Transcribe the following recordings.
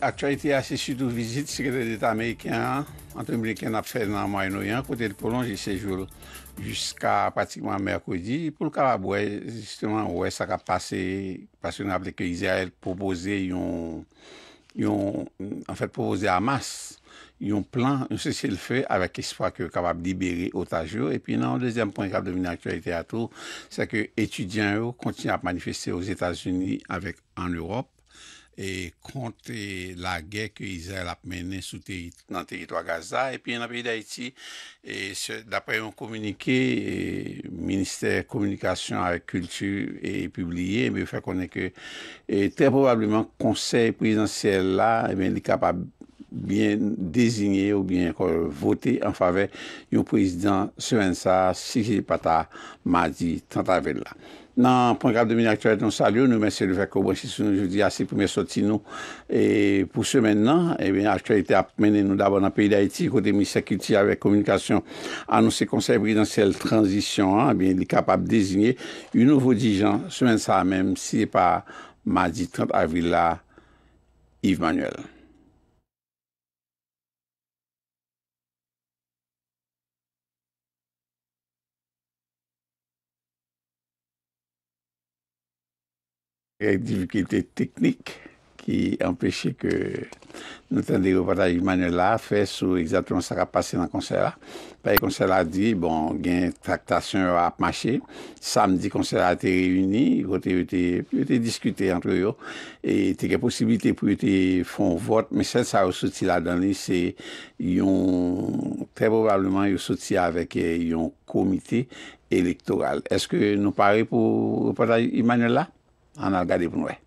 Aktualite a se sudou vizit, sekretèl d'État amèyken, Antoine Brican ap fèd nan Maynoyen, kote de Poulon, jè se joul jiska patikman mèrkoudi, pou l'kalab wè, jistèman, wè, sa ka pase, pase nou ap lè kè Israel pou pose yon, yon, an fèd pou pose yon mas, yon plan, yon se sè l'fè, avèk espwa kè wè kabab libèri otajou, epi nan, lèzèm ponkab de min aktualite a tou, sa kè etudien yon kontine ap manifestè ouz États-Unis avèk an Europe, E kontè la gè kè izè lap menè nan teritwa Gaza. E pi nan peri d'Haiti, e d'apè yon komunike, e Ministère Komunikasyon a Kultou e Publiye, mè fè konè kè, trè probableman konsey prezidentsel la, lè kapab bien dezignè ou bien votè an fave yon prezident Sorensa Sikipata Madji Tantavella. nan program de mini-aktualite nan salyon, nou men se lè fèkou, bon, se sou nou joudi asè, pou mè soti nou, e pou se men nan, e ben, aktualite ap menen nou d'abon nan peyi d'Haïti, kote misèkiti avèk komunikasyon, anonsè konsey bridentsel transisyon, e ben, lè kapab dezinyè, y nou vò dijan, se men sa, men, si lè e pa, ma di 30 avril la, Yves Manuel. Rèk diwikilte teknik ki empèche ke nou ten de repotaj Imane la fè sou exaktouman sa ka pase nan konser la. Pè konser la di, bon, gen traktasyon ap mache, samdi konser la te reyuni, kote yo te diskute antre yo, te ke posibilite pou yo te fon vot, mè sè sa yo soti la dan li, se yon, tre probableman yo soti aveke euh, yon komite elektoral. Eske nou pare pou repotaj Imane la? An al gade bon wey.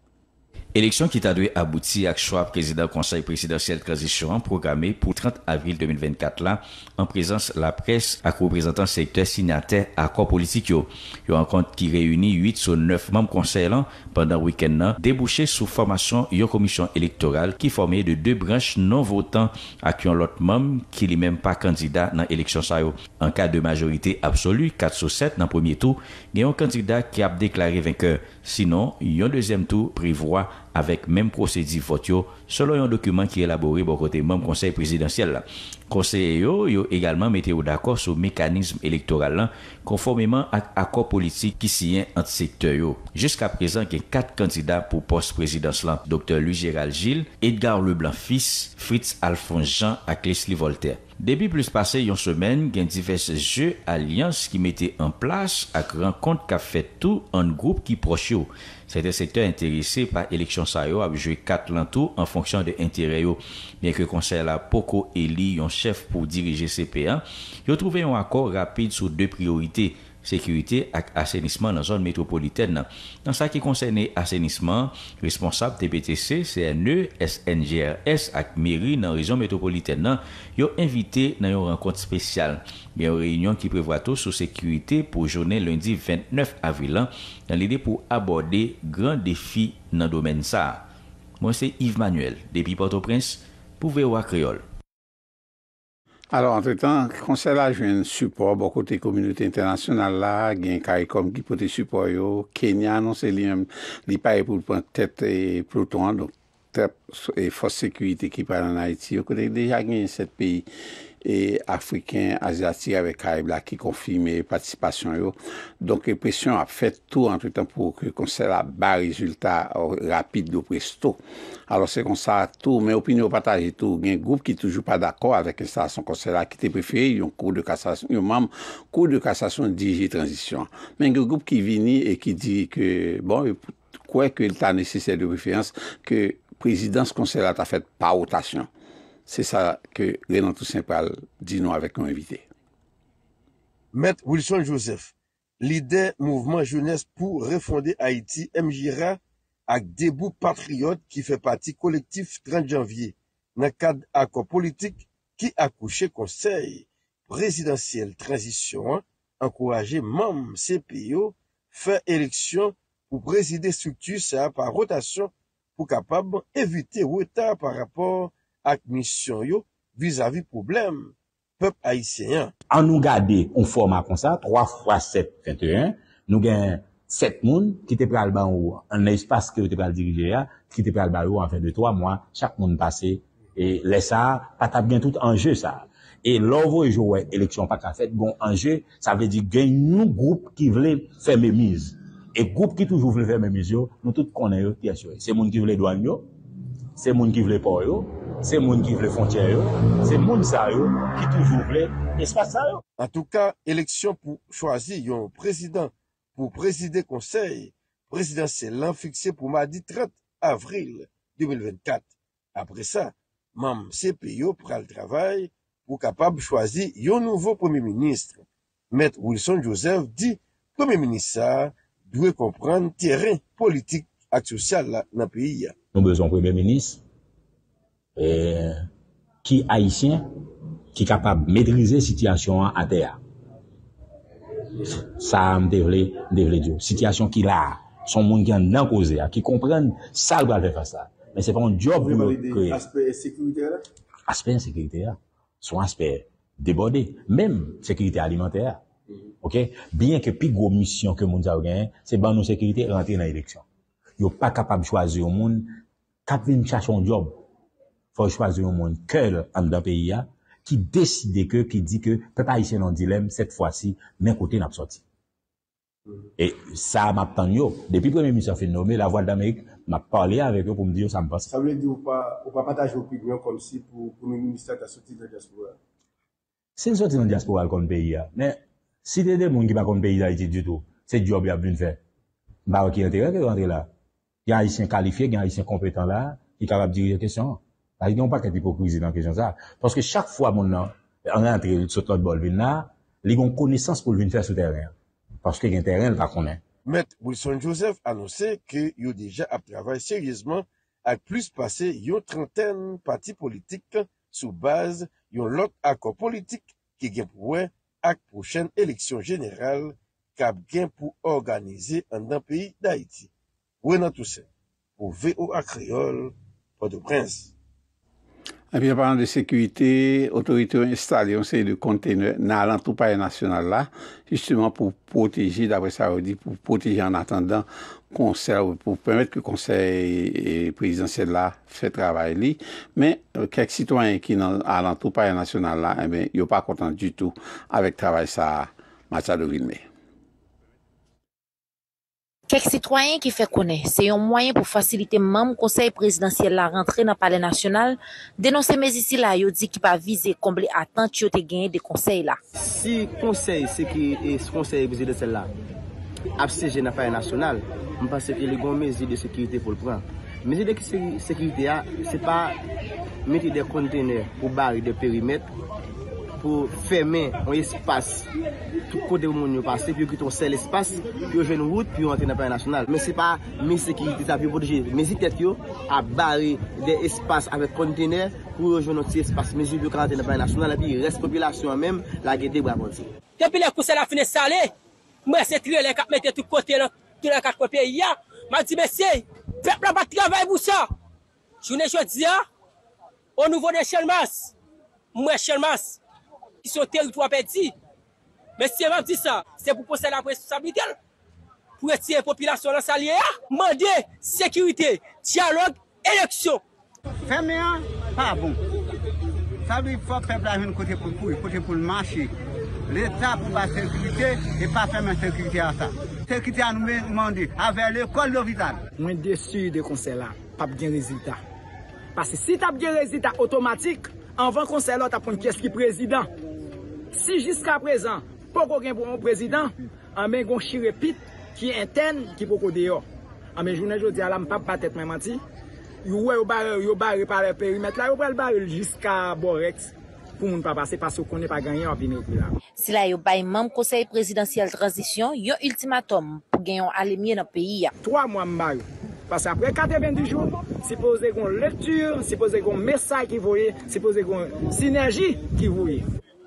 Eleksyon ki ta dwe abouti ak chwa prezident konseil presidensyel transisyon programe pou 30 avril 2024 la an prezans la pres ak reprezentant selekteur sinyate ak ko politik yo. Yo an kont ki reyuni 8 sou 9 mam konseil lan pandan wiken nan debouche sou formasyon yo komisyon elektoral ki formye de 2 branche non votan ak yon lot mam ki li menm pa kandida nan eleksyon sa yo. An ka de majorite absolu 4 sou 7 nan premier tou gen yon kandida ki ap deklare venkeur. Sinon, yon dezem tou privwa avèk mèm prosedi vot yo, selon yon dokumen ki elabore bon kote mèm konsey presidansyel la. Konseye yo, yo egalman mette yo d'akor sou mekanizm elektoral lan, konformèman ak akor politik ki siyen antisektor yo. Juska prezant gen kat kandidat pou post presidans lan, Dr. Louis-Gérald Gilles, Edgar Leblanc fils, Fritz Alphonse Jean ak Leslie Voltaire. Depi plus pase yon semen, gen diverse je alians ki mette en plas ak renkont ka fet tou an group ki proche yo. Sète sète intèresè pa eleksyon sa yo abjoui kat lantou an fonksyon de intère yo. Mè kè konsè la poko eli yon chèf pou dirije CP1, yo trouve yon akor rapide sou de priorité. Sekurite ak asenisman nan zon metropoliten nan. Nan sa ki konseyne asenisman, responsab te BTC, CNE, SNGRS ak Meri nan rezon metropoliten nan, yo invite nan yo renkont spesyal. Bi an reynyon ki prevoa to sou sekurite pou jounen lundi 29 avrilan nan lide pou aborde gran defi nan domen sa. Mwen se Yves Manuel, Depi Porto Prince, pou Veo Akreol. Alors entretan, konser la jwen supo, bo kote kominuti internasyonal la, gen ka e kom ki pote supo yo, Kenya non se li pa e pou tete ploton, tete fos sekuite ki pa nan Haiti, yo kote deja gen set peyi. e Afriken, Asiatik, avek Karib la ki konfime, patisipasyon yo. Donke presyon a fet tou an toutan pou konsela ba rezultat rapide do presto. Alon se konsela tou, men opinyo pataje tou, gen goup ki toujou pa dako avèk konsela ki te preferi yon kou de kastasyon diji transisyon. Men gen goup ki vini e ki di ki, bon, kouè kwen ta nesistè de preferans ke prezidans konsela ta fet pa otasyon. C'est ça que Léon Toussaint parle, dis-nous avec nos invités. Mètre Wilson Joseph, leader mouvement jeunesse pou refonder Haïti, Mjira ak debout patriote ki fè pati kolektif 30 janvier nan kade akor politik ki akouche konsey prezidentiel transisyon an kouwaje mam CPO fè eleksyon pou prezide struktur sa pa rotasyon pou kapab evite ou etat pa rapor ak misyon yo vis-a-vis poublem pep ayisyen. An nou gade, ou forma kon sa, 3 x 7, 21, nou gen 7 moun ki te pral ban ou an espas ki te pral dirije ya, ki te pral ban ou an fin de 3 moun, chak moun pase, e lesa, pata gen tout anje sa. E lorvo e jo wè, eleksyon pak a fèt, gon anje, sa vè di gen nou goup ki vle fè mè miz. E goup ki toujou vle fè mè miz yo, nou tout konen yo, kia sou. Se moun ki vle dwan yo, se moun ki vle pou yo, Se moun ki vle fontye yo, se moun sa yo, ki tou vle espa sa yo. An tou ka, eleksyon pou chwazi yon prezident pou prezide konsey, prezident se lan fikse pou madi 30 avril 2024. Apre sa, mam se peyo pral travay pou kapab chwazi yon nouvo premi ministre. Met Wilson Joseph di, premi ministre sa dwe kompran teren politik ak sosyal nan piya. Nou bezon premi ministre. E, ki haisyen, ki kapab medrize sityasyon an a te a. Sa mde vle, mde vle diyo. Sityasyon ki la, son moun gen nan koze a, ki kompren salwa de fa sa. Men se pa yon job yon kreye. Asper en sekirite a la? Asper en sekirite a. Son asper debode. Mem sekirite alimenter a. Ok? Bien ke pi gwo misyon ke moun zav gen, se ban nou sekirite, rente nan eleksyon. Yon pa kapab chwazi yon moun, kap vim chache yon job. fòj pa zyon moun kèl an da peyi ya, ki deside ke, ki di ke, ta ta isye nan dilem, set fwa si, men kote nan ap soti. E sa map tan yo, depi premè minister fin nomè, la voat d'Amerik, map pale ya avèk yo pou mdi yo sa mpas. Sa mwen di ou pa, ou pa pa ta jokou kwen kon si pou premè minister ta soti nan diasporal? Se msoti nan diasporal kon peyi ya, men, si de de moun ki pa kon peyi ya iti du tou, se di obi ap bun fè, baro ki yon tèren ke yon anre la, yon a isye kalifièk, yon a isye kompetan la, yon karab A yon pa katipo kouzid an ke jansal. Paske chak fwa moun nan, an an tre sotot bol vil nan, li yon kounisans pou vin fers ou terren. Paske gen terren lak konen. Met Wilson Joseph annose ke yon deja ap travay seriezman ak plus pase yon trenten pati politik sou baz yon lot akor politik ki gen pou wè ak pou chen eleksyon jeneral kap gen pou organize an dan peyi d'Haïti. Wè nan tout se, pou ve ou ak reol, ou de prensi. An pi jan parlant de sekwite, otorite yon installe, yon se yon kontene nan alantou paye nasyonal la, justyman pou proteji, d'apre sa rodi, pou proteji an atandan konserv, pou premet ke konsey prezidansel la fè travay li. Men, kèk sitwany ki nan alantou paye nasyonal la, yon eh pa kontant du tout avèk travay sa matcha do vilmey. Kek sitwayen ki fe kone, se yon mwayen pou fasilite mam konsey prezidansye la rentre na pale nasyonal, denonse mezi si la yo di ki pa vize komble atan tiyote genye de konsey la. Si konsey se ki konsey vize de sel la, apseje na pale nasyonal, mpase ki le goun mezi de sekirite pou l'pren. Mezi de sekirite a, se pa meti de kontene ou bari de perimetre. pou fèmè an espas tout kote ou moun yo pas. Se pi yo ki ton sel espas, pi yo jèn nou vout, pi yo an tè nèpè national. Mè se pa, mè se ki disa pi vout jè, mè zi tèt yo a bari de espas an vèt kontèner pou yo jèn nou tè espas mè zi vout an tè nèpè national. La pi, res popilasyon an mèm, la gète pou aponsi. Depi lè kousè la fè nè salè, mè se triè lè kap mè tè tout kote lè, tè lè kap kopè yè, mè zi mè sè, fèmè la patria vè yè bousa. J Y son teritou apè di. Mè se mèm di sa, se pou pose la presou sa bitèl. Pou eti e popilasyon an sa liye a, mèm di, sekirite, tiyalog, eloksyon. Fèmè an, pa bon. Sa li fò pe plajoun kote pou pou, kote pou mâchi. Lè sa pou ba sekirite, e pa fèmè sekirite an sa. Sekirite an mèm di, avè lè kol lò vizan. Mèm de su y de konse la, pap gen rezita. Pase si tap gen rezita otomatik, an van konse la tapon kyeski prezident. Si jiska prezant, pou kon gen pou moun prezident, anmen kon shirepit ki enten ki pou kode yo. Anmen jounen jodi ala mpap patet mwen manti, yon wè yon barel, yon barel pale perimet la, yon wè yon barel jiska borel pou moun pa pase, pasou kon e pa ganyan api mèk wè la. Si la yon bay mèm konsey presidansyel transisyon, yon ultimatom pou genyon alemye nan peyi ya. Troa mwen mbare, pasè apre kate ven di joun, si pose yon lektur, si pose yon mesay ki vouye, si pose yon sinerji ki vouye.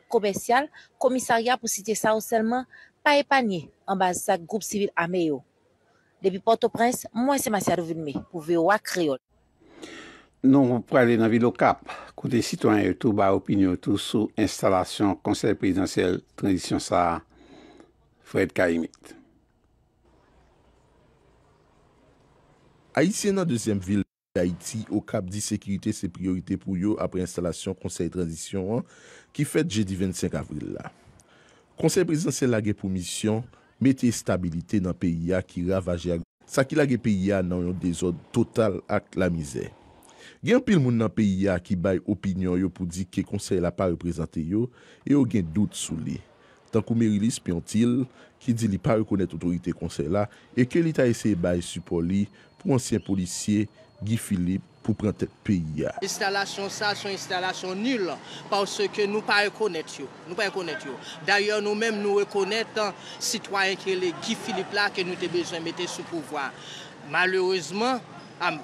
komersyal komisaryal pou sitye sa ou selman pa e panye an bazi sa goup sivil a meyo. Depi Port-au-Prince, mwen non, se mase a devinme pou ve ou a kreol. Nou mwen prale nan vil o kap kou de sitwanyen tou ba opinyon tou sou instalasyon konser prezidentsel tradisyon sa Fred Kaimit. Aisyen nan dezem vil Aiti o kap di sekirite se priorite pou yo apre instalasyon konsey transisyon an ki fet je di 25 avril la. Konsey prezant se la ge pou misyon, mette stabilite nan PIA ki ravaje a gwa. Sa ki la ge PIA nan yon dezod total ak la mize. Gen pil moun nan PIA ki bay opinyon yo pou di ke konsey la pa reprezante yo, yo gen dout sou li. Tankou Merilis piyon til ki di li pa rekonet otorite konsey la e ke li ta ese bay supo li pou ansyen polisye Gifilip pou prente peyi ya. Installasyon sa son installasyon nil pwoske nou pa rekonet yo. Nou pa rekonet yo. Daryon nou menm nou rekonet sitwanyen ke li Gifilip la ke nou te bejwen mette sou pouvoi. Malourezman, ah, pou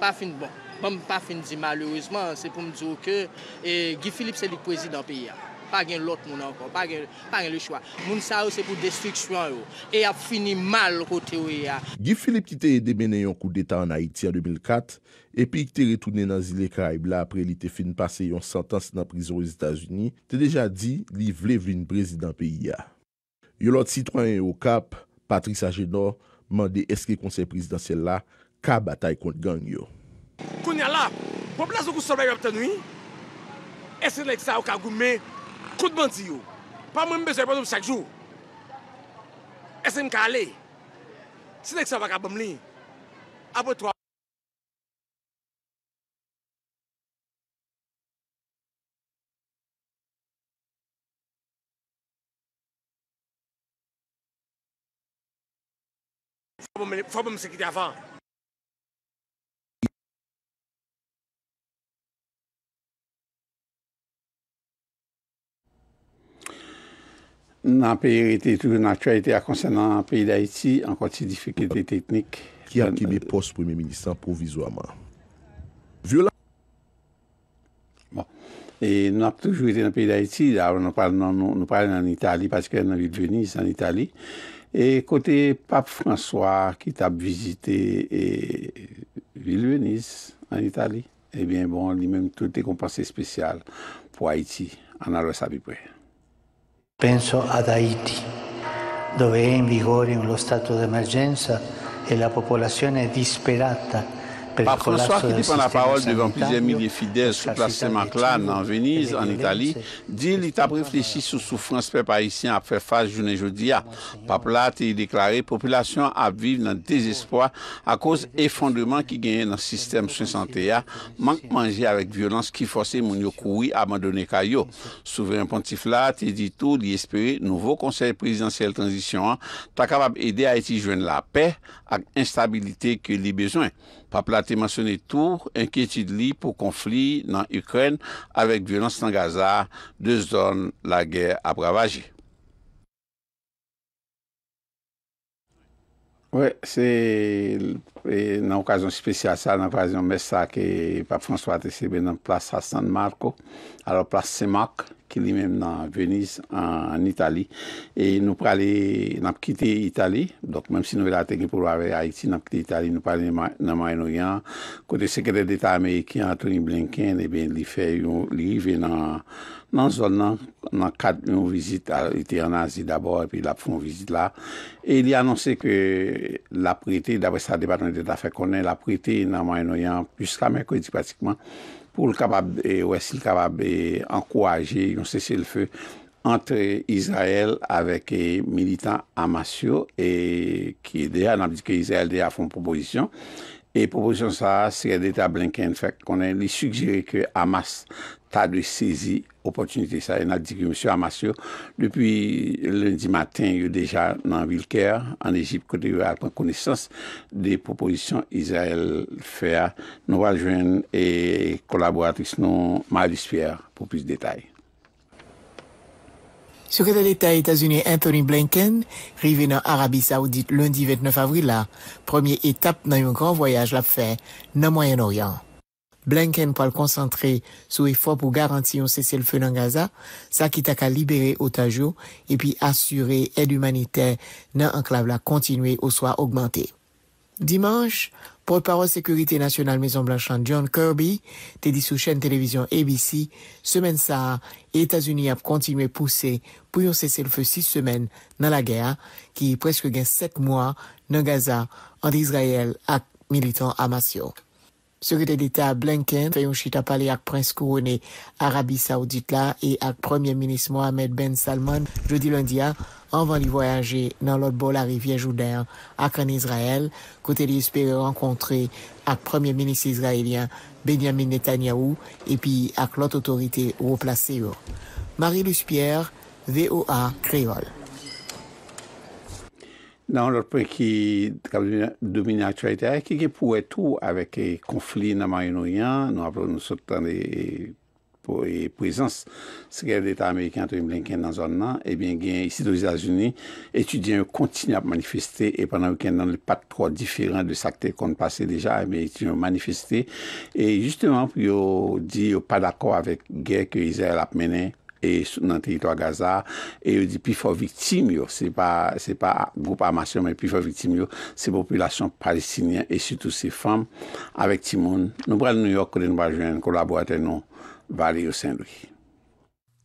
m pa fin di malourezman, se pou m diyo ke Gifilip se lik prezid an peyi ya. Pa gen lot moun an kon, pa gen lè chwa. Moun sa yo se pou destriksyon yo. E a fini mal kote yo ya. Gifilip ki te edemene yon kou deta an Haiti an 2004, epi ki te retounen nan zile karayb la apre li te fin pase yon santans nan prizor yon Etats-Unis, te deja di li vle vlin prezident peyi ya. Yo lot sitwanyen yo kap, Patrice Agenor, mande eske konsey prezidentsel la, ka batay kont gang yo. Koun ya lap, pou blazou kousa bay wap tenwi, esen lèk sa wak agoumen, kout bandi yo, pa mwen mbeze wap anou sakjou, esen mka ale, sè lèk sa wak abam li, apot wap. Fwa pou mwen sekite avan Nan peyer ete toujou Nan chwa ete a konsen nan peyi da eti An konti difikite teknik Ki akibi pos premier minister provizwaman Viola Bon E nan toujou ete nan peyi da eti Nou parle nan Itali Paske nan ville Venise nan Itali E kote pape François ki tap vizite e, vil Venise an Itali, e eh bien bon, ni menm toute kompase spesyal pou Haiti an alwes api pouen. Penso ad Haiti, dove en vigorin lo stato d'emergenza e la popolasyon è disperata. Pa François ki di pan la parol devan plize milie fidez souplase Maklan nan Venise, an Itali, di li ta prefleshi sou soufrans pe Parisien ap fè fase jounen jodi a. Papla te y deklare, populasyon ap vive nan dezespoi a koz efondreman ki genye nan sistem 61, mank manje avèk violans ki fose moun yo koui abandone kayo. Souveren pontif la, te di tou li espere nouvo konsey presidansyel transisyon an, ta kapab ede a eti jwen la pe ak instabilite ke li bezwen. Pa plati mansoni tou, enki eti li pou konfli nan Ukren avèk vyolans nan Gaza, de zon la gè a bravaji. Ouè, se nan okazyon spesyal sa, nan okazyon mersa ke pap François Tessier ben nan plas a San Marco, alo plas Semak, ki li men nan Venise, an Itali, e nou prale nan pkite Itali, dok menm si nou vela te gen pou vare Haiti nan pkite Itali, nou prale nan Maynoyan, kote sekrede d'Etat Ameriki, Anthony Blinken, e eh ben li fe yon, li yive nan... Nan zon nan, nan kat moun vizit a ite yon nazi d'abord, epi la pou moun vizit la, e li anonsè ke la priete, d'abè sa debat nan deta fè konè, la priete nan moun enoyan, pyska mè kredi patikman, pou l'kabab, e, ou esil kabab, an e, kou aje, yon sèse l'fè, antre Israel avèk e, militant Amasyo, e ki deyè nan bide ke Israel deyè a pou moun proposisyon, E proposisyon sa, se yad etablenken, fek konen li sugjere ke Amas ta de sezi opotunite sa. E nan di ki Monsie Amas yo, depi lundi matin yo deja nan Vilker, an Ejip, kote yo apan konesans de proposisyon Israel fea. Nou wajwen e kolaboratis nou ma li spyer pou pis detay. Sou kèta detay, Etasouni Anthony Blanken, rive nan Arabi Saoudit lundi 29 avril la, premier etap nan yon gran voyaj la pfe, nan Moyen-Orient. Blanken po al konsantre sou efo pou garanti yon sese lfe nan Gaza, sa ki tak a libere otajo, e pi asyre ed humanite nan anklav la kontinwe ou swa augmante. Dimanche, Porte-parole Sécurité nationale Maison-Blanche, John Kirby, Teddy dit chaîne télévision ABC, semaine ça, États-Unis a continué pousser pour y cesser le feu six semaines dans la guerre qui presque gagne sept mois dans Gaza entre Israël et militants Hamas. Seke de l'Etat Blinken fayon chita pale ak Prince Kourouni Arabi Sauditla e ak Premier Ministre Mohamed Ben Salman. Jodi lundia, an van li voyaje nan lot bol a Rivie Jouder ak an Israel kote li espere renkontre ak Premier Ministre Israelien Benjamin Netanyahu epi ak lot otorite wop lase yo. Marie Luspierre, VOA, Kreyol. Nan, lor pe ki kabli domine aktualite a, ki ki pou etou aveke konflik nan mayon ou yon, nou apre nou sotan e, e prezans, se gèl d'Etat Amerikant ou yon blenken nan zon nan, e bin gen isi do Izazouni, etu di yon kontinu ap manifesté, e pandan wè ken nan lè pat kwa diferan de sakte konde pase deja, e bin etu yon manifesté, e justeman pou yo di yo pa d'akor avek gèl ki izè al ap menè. E nan teritwa Gaza e yo di pifo vik tim yo se pa goupa amasyon se population palestinian e su tout se fam avèk timon nou pral New York konen wajwen kon labo atè nou vali yo Saint-Denis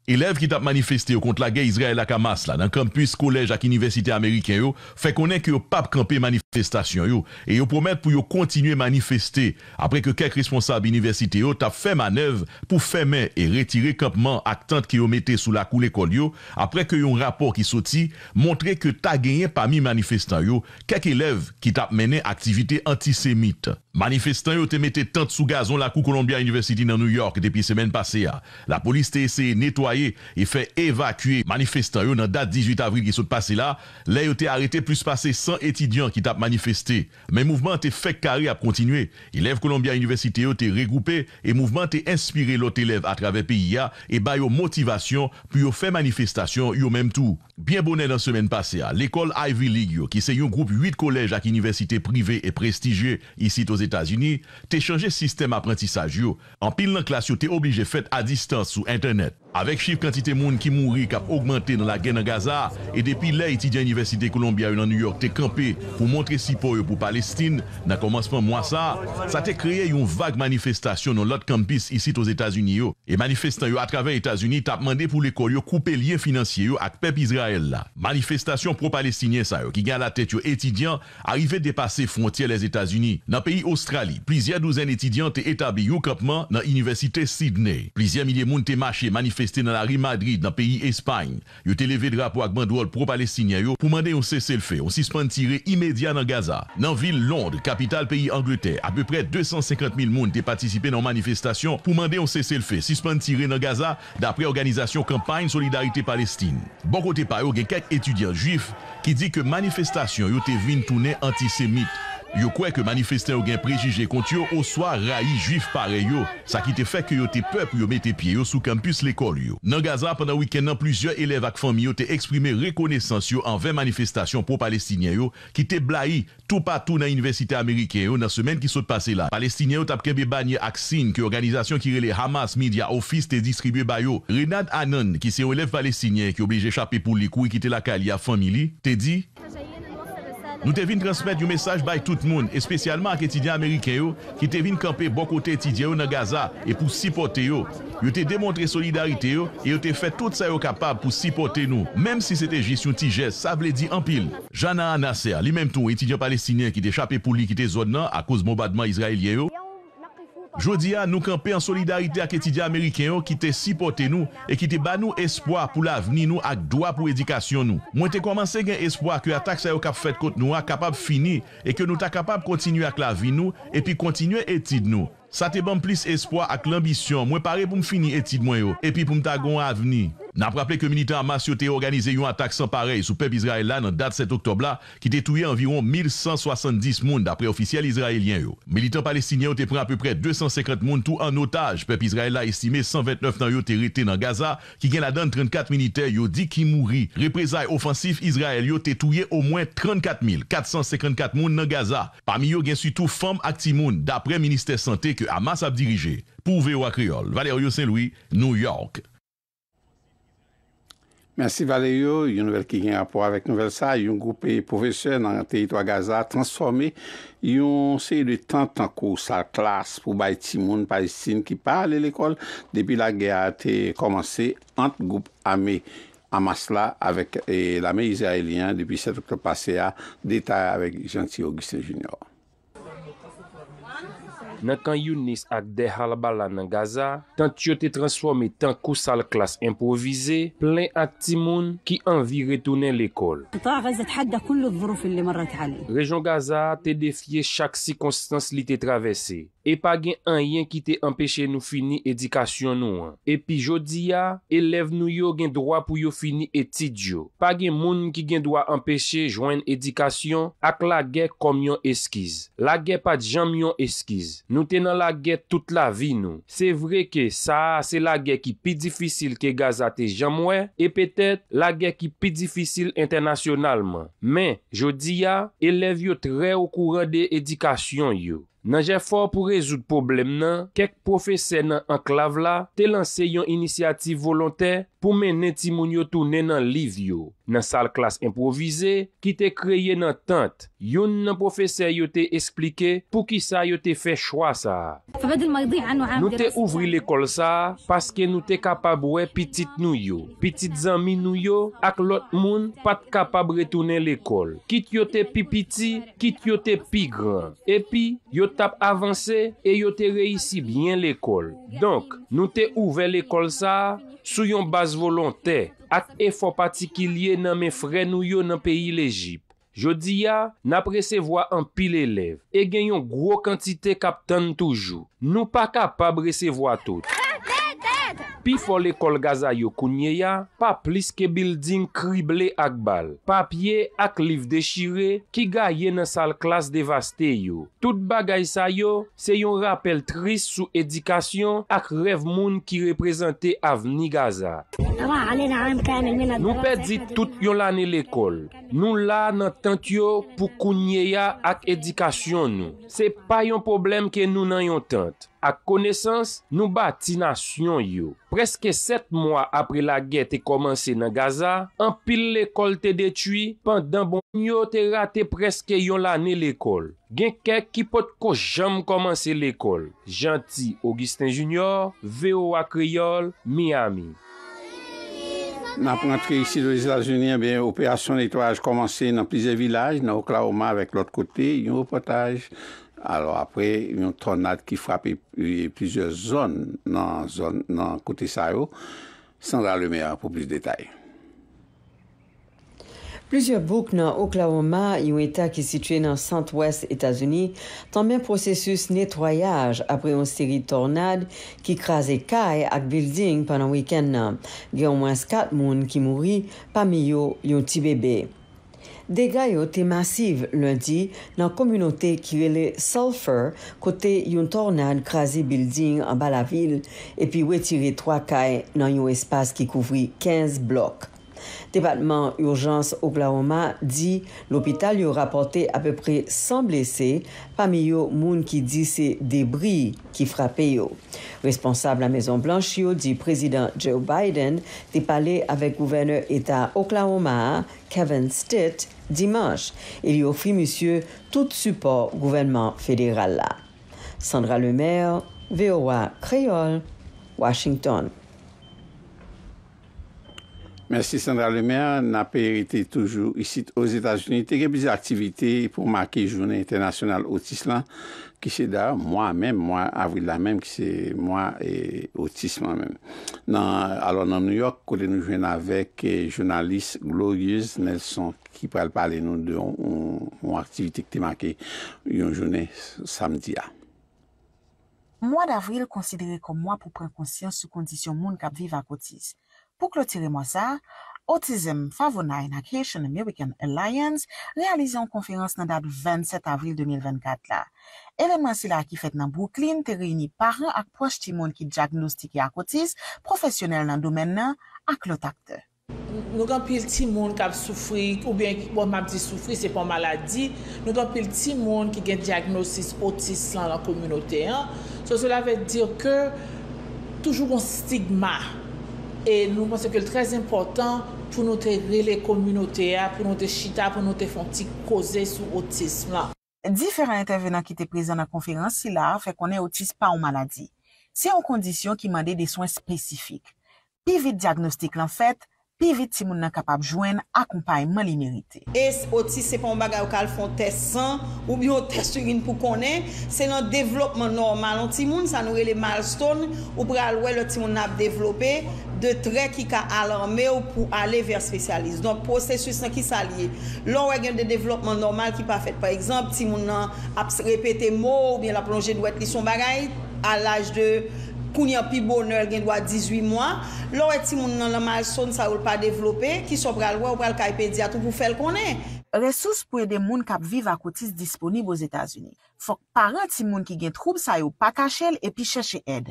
Elev ki tap manifeste yo kont la gen Israel Akamas la, nan kampus, kolej ak universite Ameriken yo, fe konen ki yo pap kampe manifestasyon yo, e yo promet pou yo kontinye manifeste, apre ke kek responsab universite yo, tap fe manev pou fe men e retire kampman ak tent ki yo mette sou la kou l'ekol yo, apre ke yon rapor ki soti, montre ke ta genyen pa mi manifestan yo, kek elev ki tap menen aktivite antisemite. Manifestan yo te mette tant sou gazon la kou Columbia University nan New York depi semen pase ya. La polis te eseye netoye e fe evakue. Manifestan yo nan dat 18 avril ki se passe la, le yo te arete plus pase 100 etidian ki tap manifeste. Men mouvment te fe kare a continue. Eleve Columbia University yo te regoupe, e mouvment te inspire lot eleve a trave PIA e bayo motivasyon, pi yo fe manifestasyon yo menm tou. Bien bonen nan semen pase ya. L'ekol Ivy League yo ki se yo groupe 8 kolej ak universite prive e prestijye. I sit ose Etats-Unis, te chanje sistem apprentissaj yo. An pil nan klas yo, te oblije fet a distan sou internet. Avèk chif kantite moun ki mouri kap augmentè nan la gen an Gaza, e depi lè itidyan Université Columbia yo nan New York te kampe pou montre sipo yo pou Palestine, nan komanseman mwa sa, sa te kreye yon vague manifestasyon nan lot kampis isi tos Etats-Unis yo. E manifestan yo atraven Etats-Unis tapmande pou l'ekor yo koupe liye finansye yo ak Pep Israel la. Manifestasyon pro-Palestinien sa yo ki gen la tèt yo etidyan arive de pase frontier les Etats-Unis. Nan peyi Australi, plizien douzen etidyan te etabli yo kapman nan Université Sydney. Plizien milyen moun te mache manifestasyon. Pou mande yon sese l fe, yon sispan tire imedya nan Gaza. Nan vil Londre, kapital peyi Angleterre, a peu pre 250.000 moun te patisipe nan manifestasyon. Pou mande yon sese l fe, sispan tire nan Gaza, dapre Organizasyon Kampagne Solidarite Palestine. Bon kote pa yo gen kak etudyan juif ki di ke manifestasyon yon te vin toune antisemite. Yo kwe ke manifesten yo gen prejije kont yo ou swa rayi juif pare yo. Sa ki te fek yo te pep yo mete pie yo sou kampus lekol yo. Nan Gaza, panan wiken nan pluzyon elev ak fami yo te eksprime rekonesans yo an 20 manifestasyon pou palestinyen yo ki te blai tou patou nan universite Amerike yo nan semen ki sote pase la. Palestinyen yo tapke be banye aksin ki organizasyon ki rele Hamas Media Office te distribye bayo. Renan Anon ki se relev palestinyen ki obleje chapi pou likou e kite la kalya fami li te di... Nou te vin transmet yon mesaj bay tout moun, espesyalman ak etidyan Amerike yo, ki te vin kampe bokote etidyan yo nan Gaza, e pou sipote yo. Yo te demontre solidarite yo, e yo te fet tout sa yo kapab pou sipote nou. Mem si se te jisyon tijes, sa vle di an pil. Jana Anasser, li mem tou etidyan palestinyen ki te chapè pou li ki te zon nan, akouz moubadman Israelye yo, Jodi a, nou kanpe en solidarite ak etidya Ameriken yo ki te sipote nou e ki te ba nou espoa pou la vni nou ak dwa pou edikasyon nou. Mwen te komanse gen espoa ke atak sa yo kap fet kote nou a kapab fini e ke nou ta kapab kontinu ak la vi nou e pi kontinu etid nou. Sa te bom plis espwa ak l'ambisyon, mwen pare pou m fini etid mwen yo, epi pou m tagon avni. Nan praple ke militan amasyo te organize yon ataksan parey sou pep Israel la nan dat 7 oktob la, ki te touye anviron 1170 moun dapre ofisyal Israelien yo. Militan palestinyen yo te pre anpe pre 250 moun tou an otaj. Pep Israel la estime 129 nan yo terite nan Gaza, ki gen la dan 34 militer yo di ki mouri. Reprezae ofansif Israel yo te touye au mwen 34454 moun nan Gaza. Parmi yo gen sutou fam akti moun dapre minister sante ke. Amas ap dirije pou Veo Akriol Valerio Saint-Louis, New York Mersi Valerio, yon nouvel ki gen rapport avèk nouvel sa, yon goupè professeur nan teritwa Gaza transformè yon se yon tan tan kous sa klas pou bay timoun Parisine ki pa ale l'ekol depi la ge a te komanse ant goup amè Amas la avèk l'amè Israelien depi se te kropase a deta avèk Gentil Augustin Junior Nan kan yon nis ak de halbala nan Gaza, tan tiyo te transforme tan kousal klas improvize, plen ak timoun ki anvi retounen l'ekol. Kota Gazat hadda koulou zvrouf ili marak hali. Rejon Gaza te defye chak si konsistans li te travese. E pa gen an yen ki te empeshe nou fini edikasyon nou an. E pi jodi ya, elev nou yo gen dwa pou yo fini etid yo. Pa gen moun ki gen dwa empeshe jwen edikasyon ak la gen kom yon eskiz. La gen pat jam yon eskiz. Nou tenan la gen tout la vi nou. Se vre ke sa, se la gen ki pi difisil ke gazate jamwe. E petet, la gen ki pi difisil internasyonalman. Men, jodi ya, elev yo tre ou kouren de edikasyon yo. Nan jè fò pou rezout poublem nan, kek profese nan anklav la te lan se yon inisiyatif volontè pou men netimoun yo tou nenan liv yo. nan sal klas improvize ki te kreye nan tante. Yon nan profese yo te esplike pou ki sa yo te fe chwa sa. Nou te ouvri lekol sa paske nou te kapabwe pitit nou yo. Pitit zami nou yo ak lot moun pat kapab retounen lekol. Kit yo te pi piti, kit yo te pi gran. Epi, yo tap avanse e yo te reisi byen lekol. Donk, nou te ouvre lekol sa sou yon bas volante. ak efo patikilye nan men fre nou yo nan peyi l'Egypte. Jodi ya, nap resevoa an pil elev, e genyon gwo kantite kap tan toujou. Nou pa kapab resevoa tout. Pi fol ekol gaza yo kounye ya, pa plis ke bildin krible ak bal. Papye ak liv deshire, ki ga ye nan sal klas devaste yo. Tout bagay sa yo, se yon rapel tris sou edikasyon ak rev moun ki reprezenté avni gaza. Nou pe dit tout yon lanel ekol. Nou la nan tent yo pou kounye ya ak edikasyon nou. Se pa yon problem ke nou nan yon tent. A konesans, nou ba ti nasyon yo. Preske set mwa apri la ge te komanse nan Gaza, an pil le kol te detui, pandan bon yo te rate preske yon la ne le kol. Genke ki pot ko jam komanse le kol. Janti Augustin Junior, Veowa Kriol, Miami. Na prantke isi do Yizilazouni, eh operasyon netwaj komanse nan plize vilaj, nan okla oman vek lot kote, yon wopataj. alo apre yon tornade ki frapi yon plizye zon nan kote sa yo, san la le mea pou pliz detay. Plizye bouk nan Oklahoma, yon eta ki sitye nan cent west Etasuni, tan men prosesus netoyaj apre yon seri tornade ki krasi kay ak bilding panan wikend nan. Ge yon mwens kat moun ki mouri pa mi yo yon ti bebe. Dega yo te masiv lundi nan komunote ki vele sulfur kote yon tornad krasi bilding an bala vil epi we tire 3 kay nan yon espase ki kouvri 15 blok. Depatman Urgence Oklahoma di l'opital yo rapote apepre 100 blese pa mi yo moun ki di se debri ki frape yo. Responsable la Maison Blanchio di prezident Joe Biden te pale avek gouverneur eta Oklahoma Kevin Stitt dimanche. Il y offrit, monsieur, tout support au gouvernement fédéral là. Sandra Lemaire, VOA Creole, Washington. Merci Sandra Lemaire. N'a pas toujours ici aux États-Unis. Il y a des activités pour marquer Journée internationale autisme. ki se dèwa mèm, mèm avril la mèm ki se mèm e otisman mèm. Nan New York, kou lè nou jwen avèk jounalist Glorious Nelson ki pral pale nou de yon aktivite ki te make yon jounè samdi ya. Mwa d'avril konsidere kom mwa pou pren konsyans sou kondisyon moun kap viva kotis. Pou klotele mwa sa, Otizm, Favo 9 ak Haitian American Alliance realize an konferans nan dat 27 avril 2024 la. Evenman sila ak ifet nan Brooklyn te reyini paran ak proj timon ki diagnoz tiki e ak otiz profesyonel nan domen nan ak lotak te. Nou kan pil timon kap soufri ou bien ki bon map di soufri se pan maladi nou kan pil timon ki gen diagnoz tiki ak otiz lan la komynoten. Se cela ve dire ke toujou kon stigma E nou mwense ke l trez impotant pou nou te gre le komyounote a, pou nou te chita, pou nou te fonti koze sou otism la. Diferent intervenant ki te prezen la konferans si la, fek konen otism pa ou maladi. Se an kondisyon ki mande de swen spesifik. Pi vide diagnostik lan fet, li vit ti moun nan kapap jwen akou payman li merite. Es o ti sepon bagay ou kal fon test san ou biyon test yon pou konen, se nan developman normal an ti moun, sa nou re le milestone ou pre alwe le ti moun nan ap developpe de tre ki ka alarmè ou pou ale ver spesyalist. Donk prosesus nan ki sa liye. Lon wè gen de developman normal ki pa fèt. Par exemple, ti moun nan ap se repete mò ou biyon la plonje nou etri son bagay al laj de... Koun yon pi boner gen dwa 18 mwa, lor e ti moun nan la malson sa ou l pa devlope, ki so pral wè ou pral kaipediat ou pou fel konen. Resous pou ede moun kap viv akotis disponib ou z Etats-Unis. Fok paran ti moun ki gen troub sa ou pa kachel epi cheshe ed.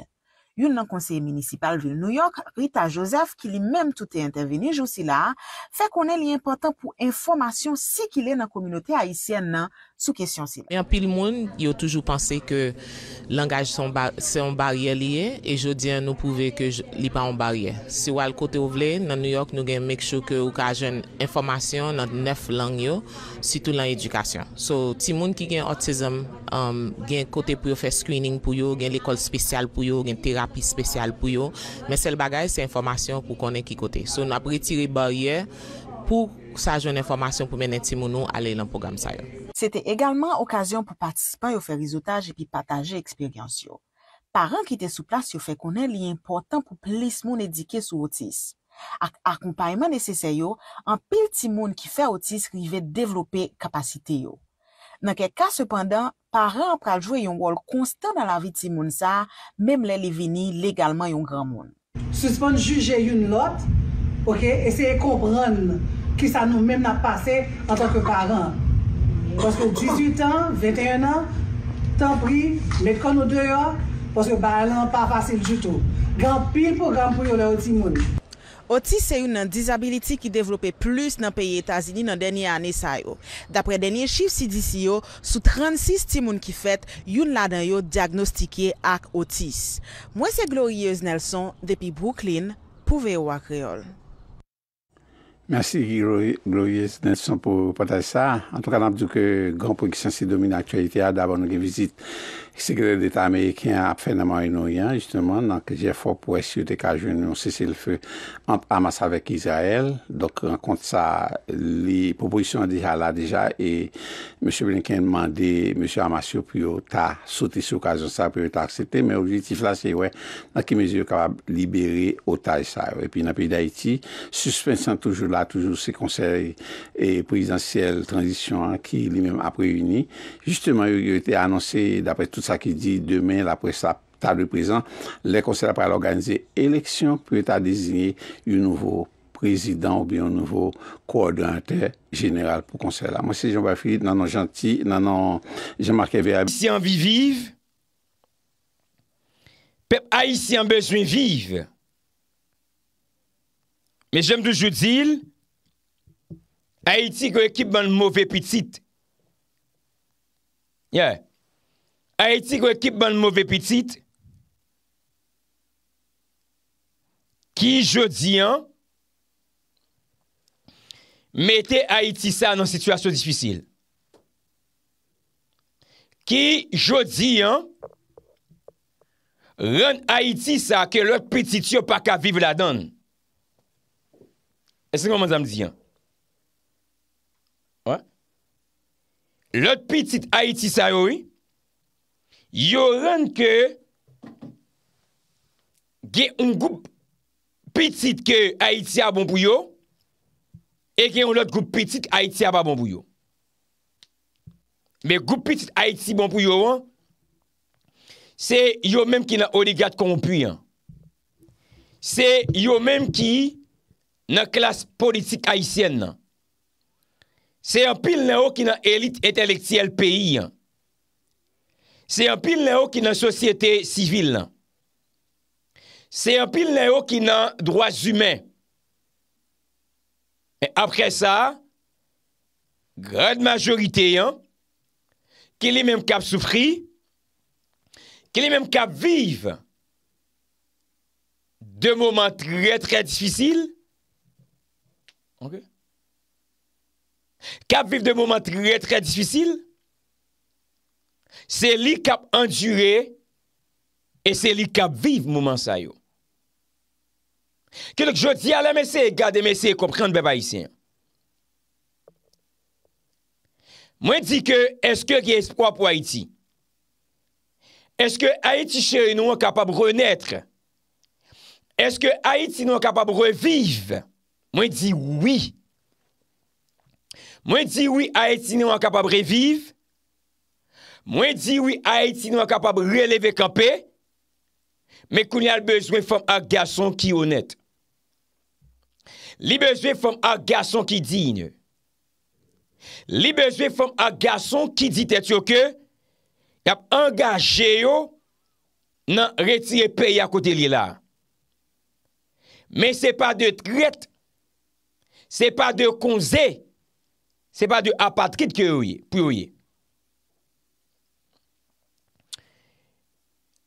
Yon nan konseye municipal vil New York, Rita Joseph ki li menm tout e interveni jousi la, fe konen li important pou informasyon si ki le nan kominote Haitien nan, Sou kesyon si. En pil moun, yo toujou panse ke langaj se yon barye liye e jodien nou pouve ke li pa yon barye. Se wal kote ou vle, nan New York nou gen mek chou ke ou ka jen informasyon nan nef lang yo, sitou lan edukasyon. So ti moun ki gen otizm, um, gen kote pou yo fe screening pou yo, gen l'ekol spesyal pou yo, gen terapi spesyal pou yo, men sel bagay se informasyon pou konen ki kote. So nou apre tire barye pou sa jen informasyon pou menen ti moun nou ale lan program sa yo. Se te egalman okasyon pou patispan yo fe rizotaj epi pataje eksperyans yo. Paran ki te sou plas yo fe konen li important pou plis moun edike sou otis. Ak akompayman nese se yo, an pil ti moun ki fe otis rive devlope kapasite yo. Nanket ka sepandan, paran apraljwe yon gol konstan nan la vi ti moun sa, memle li vini legalman yon gran moun. Se sepandan juje yon lot, eseye kompran ki sa nou menm nan pase antak yo paran. Paske 18 an, 21 an, tan pri, met kon ou deyo, paske ba lan pa fasil juto. Gan pil pou gan pri yo la otis moun. Otis se yon nan disabiliti ki devlope plus nan peye Etasini nan denye ane sa yo. Dapre denye chif sidisi yo, sou 36 timoun ki fet, yon la dan yo diagnostike ak otis. Mwen se glorieuse Nelson, depi Brooklyn, pouve wak reol. Mersi, Glorie, nan son pou patase sa. An tou kanan, djouke, gran pou gisan se domine aktualite a, ah, d'abon nouke vizit. Sekretèr d'État amèyèkèn ap fènèman yon yon yon, jistèman, nan ke jè fòp pou es yote ka joun, yon sè sè l'fè an amas avèk Israel, dok an kont sa, li proposisyon an dija la, dija, et M. Blinken mandè, M. Amasyo pou yon ta sote soukazyon sa, pou yon ta akseptè, men objitif la, nan ke mèzi yon kapab liberè otaj sa, et pi nan pi d'Haïti, suspensan toujou la, toujou se konsè et présidentiel transisyon an ki li mèm ap reyouni, jistèman, yon yote anonsè, d sa ki di demen la presa table prezant, lè konser la pral organize eleksyon pou etat dizine yon nouvo prezident ou bien yon nouvo koordinatè general pou konser la. Monsi Jean-Baptiste, nanon janti, nanon Jean-Marc Evéabé. Aïti yon bi vive, pep Aïti yon bezwen vive, me jem doujou dil, Aïti kou ekip ban mouve pitit. Yè, Ha iti kwen kip ban mouve pitit, ki jodi an, mete ha iti sa nan situasyon disfisil. Ki jodi an, ren ha iti sa ke lout pitit yo pa ka vive la don. Ese kwen man zanm di an? Wè? Lout pitit ha iti sa yo yi, Yo ren ke ge un goup pitit ke Haitia bonpuyo, e ge un lot goup pitit Haitia pa bonpuyo. Me goup pitit Haitia bonpuyo, se yo menm ki nan oligat konpuyan. Se yo menm ki nan klas politik Haitien nan. Se yon pil nan ou ki nan elit etelektiyel peyi an. C'est un pile léo qui dans société civile. C'est un pile léo qui dans droits humains. Et après ça, grande majorité hein, qui les même cap souffrir, qui les même cap vivre de moments très très difficiles. OK. Cap vivre de moments très très difficiles. Se li kap endyre, e se li kap viv mouman sayo. Kelok jodi ala mese, gade mese, komprende beba isen. Mwen di ke, eske ki espo apwa iti? Eske Haiti che nou an kapab renetre? Eske Haiti nou an kapab reviv? Mwen di oui. Mwen di oui, Haiti nou an kapab reviv? Mwen di wè a eti nou an kapab releve kampe, mè koun yal bezwe fòm a gason ki yonet. Li bezwe fòm a gason ki di yon. Li bezwe fòm a gason ki di tet yo ke, kap angaje yo nan retire pe ya kote li la. Mè se pa de tret, se pa de konze, se pa de apatrit pou yon.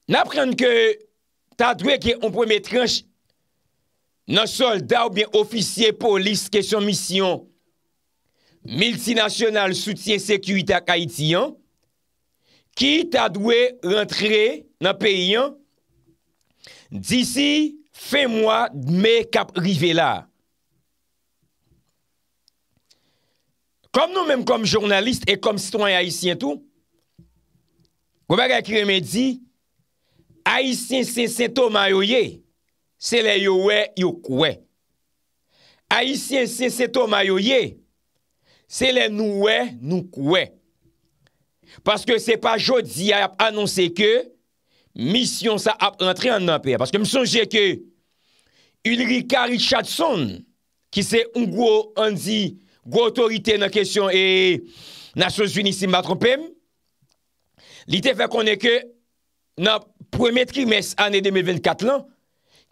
N aprenn ke ta dwe ki yon pweme tranche nan solda ou byen ofisye polis ke son misyon multinasyonal soutien sekuitak Haiti yon, ki ta dwe rentre nan peyi yon, disi fe mwa me kap rive la. Kom nou menm kom jurnalist e kom sitwany Haitien tou, wabak akire men di, A isen se seto mayoye, se le yowe yokwe. A isen se seto mayoye, se le nouwe noukwe. Paske se pa jodi ap anonsen ke, misyon sa ap antre an nampere. Paske msouje ke, Ulrika Richardson, ki se un gwo anzi gwo otorite nan kesyon e nasyon zvini simba trompem, li te fè konen ke, nan ap, Promet kimes ane 2024 lan,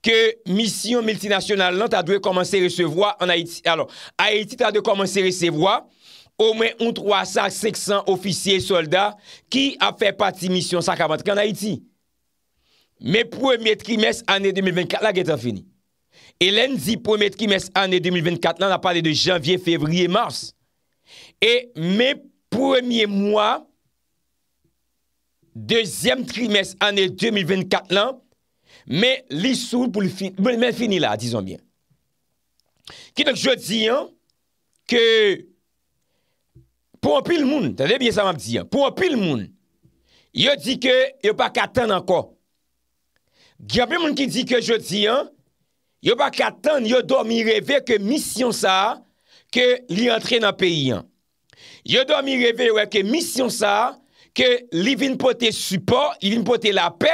ke misyon multinasyonal lan, ta dwe komanse recevwa an Aiti. Alors, Aiti ta dwe komanse recevwa omen 1,300, 600 ofisye soldat ki a fe pati misyon sakavantri an Aiti. Me promet kimes ane 2024, la getan fini. Elen di promet kimes ane 2024 lan, a pale de janvye, fevriye, mars. E me premier mwa, Dezyem trimest ane 2024 lan, men finila, dizon bien. Kito k jodi an, ke pou anpil moun, tade bie sa manp di an, pou anpil moun, yo di ke yo pa katan anko. Kyo anpil moun ki di ke jodi an, yo pa katan, yo do mi revè ke misyon sa, ke li antren an peyi an. Yo do mi revè weke misyon sa, ke li vin pote suport, li vin pote la pe,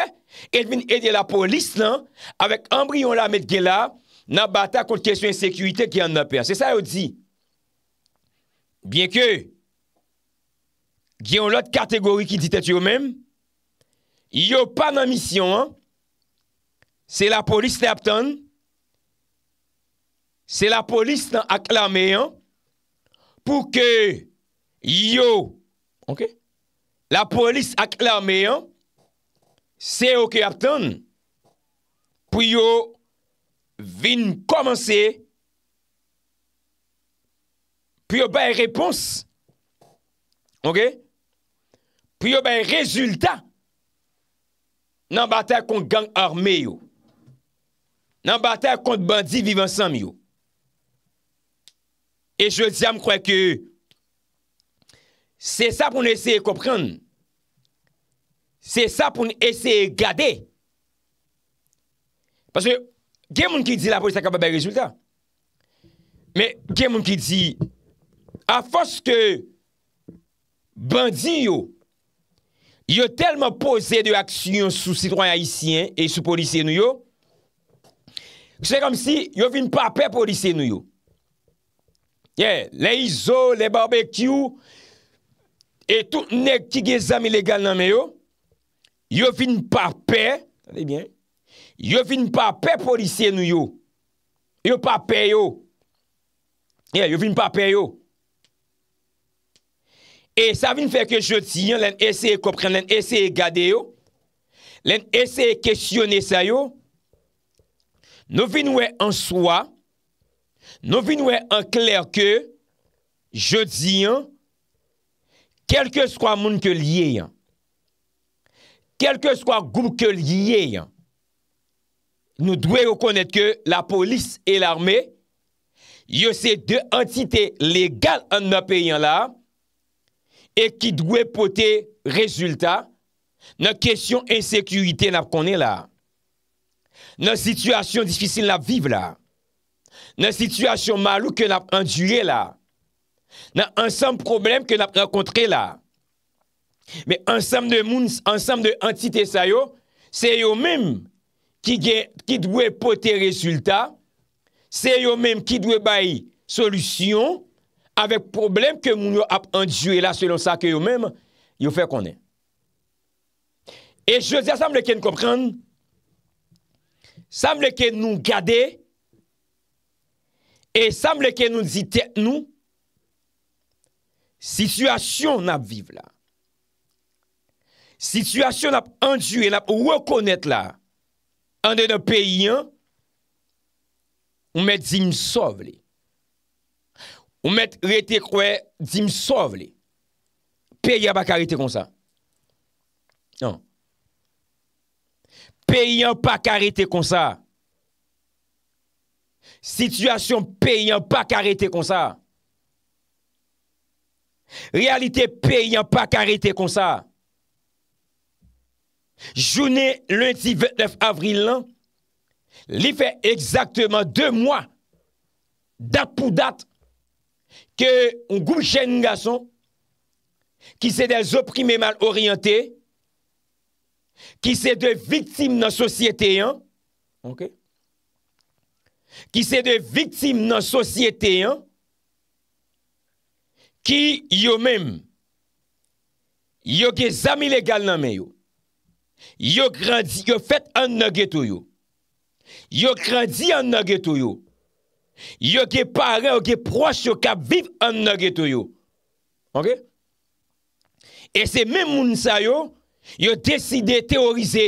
et vin ede la polis lan, avek ambri yon la met gela, nan bata kont kesyon ensekwite ki yon na pe. Se sa yo di, bien ke, gen yon lot kategori ki ditat yo men, yo pa nan misyon, se la polis le aptan, se la polis lan aklamen, pou ke, yo, ok, la polis ak la meyon, se yo ke aptan, pou yo vin komanse, pou yo bay repons, pou yo bay rezultat, nan batè kont gang arme yo, nan batè kont bandi vivansam yo, e jò diya m kwa ki yo, Se sa pou nou eseye kopren. Se sa pou nou eseye gade. Paske gen moun ki di la polis a kapabè rezultat. Men gen moun ki di, a foske bandi yo, yo telman pose de aksyon sou sitwany haisyen e sou polisye nou yo, se kom si yo vin pape polisye nou yo. Ye, le izo, le barbekyou, et tout nek ki ge zam ilegal nan me yo, yo vin pa pe, yo vin pa pe polisye nou yo, yo pa pe yo, yo vin pa pe yo, e sa vin feke jodi, len ese e kopren, len ese e gade yo, len ese e kesyonese yo, nou vin we an swa, nou vin we an kler ke, je di yon, kelke skwa moun ke liyeyan, kelke skwa goup ke liyeyan, nou dwe yo konet ke la polis e l'arme, yo se de entite legal an nou peyan la, e ki dwe pote rezultat, nan kesyon ensekuité nap konen la, nan situasyon disfisil nap viv la, nan situasyon malou ke nap anjye la, nan ansam problem ke nap rakontre la me ansam de moun ansam de antite sa yo se yo mem ki dwe pote rezultat se yo mem ki dwe bayi solusyon avek problem ke moun yo ap anjou e la selon sa ke yo mem yo fe konen e jose a samble ken kompren samble ken nou gade e samble ken nou zite nou Sisyasyon nap vive la. Sisyasyon nap anjou e nap wakonet la an de nou peyyan ou met zimsov le. Ou met rete kwe zimsov le. Peyyan pa karete kon sa. Non. Peyyan pa karete kon sa. Sisyasyon peyyan pa karete kon sa. Realite pe, yon pa karite kon sa. Jounen lenti 29 avril lan, li fe ekzakteman 2 mwa dat pou dat ke un goun chen nga son ki se de zoprimen mal oryante, ki se de vitim nan sosyete yon, ki se de vitim nan sosyete yon, Ki yo men, yo ge zami legal nan men yo. Yo fèt an nage tou yo. Yo gradi an nage tou yo. Yo ge pare ou ge proche yo ka viv an nage tou yo. Ok? E se men moun sa yo, yo deside teorize.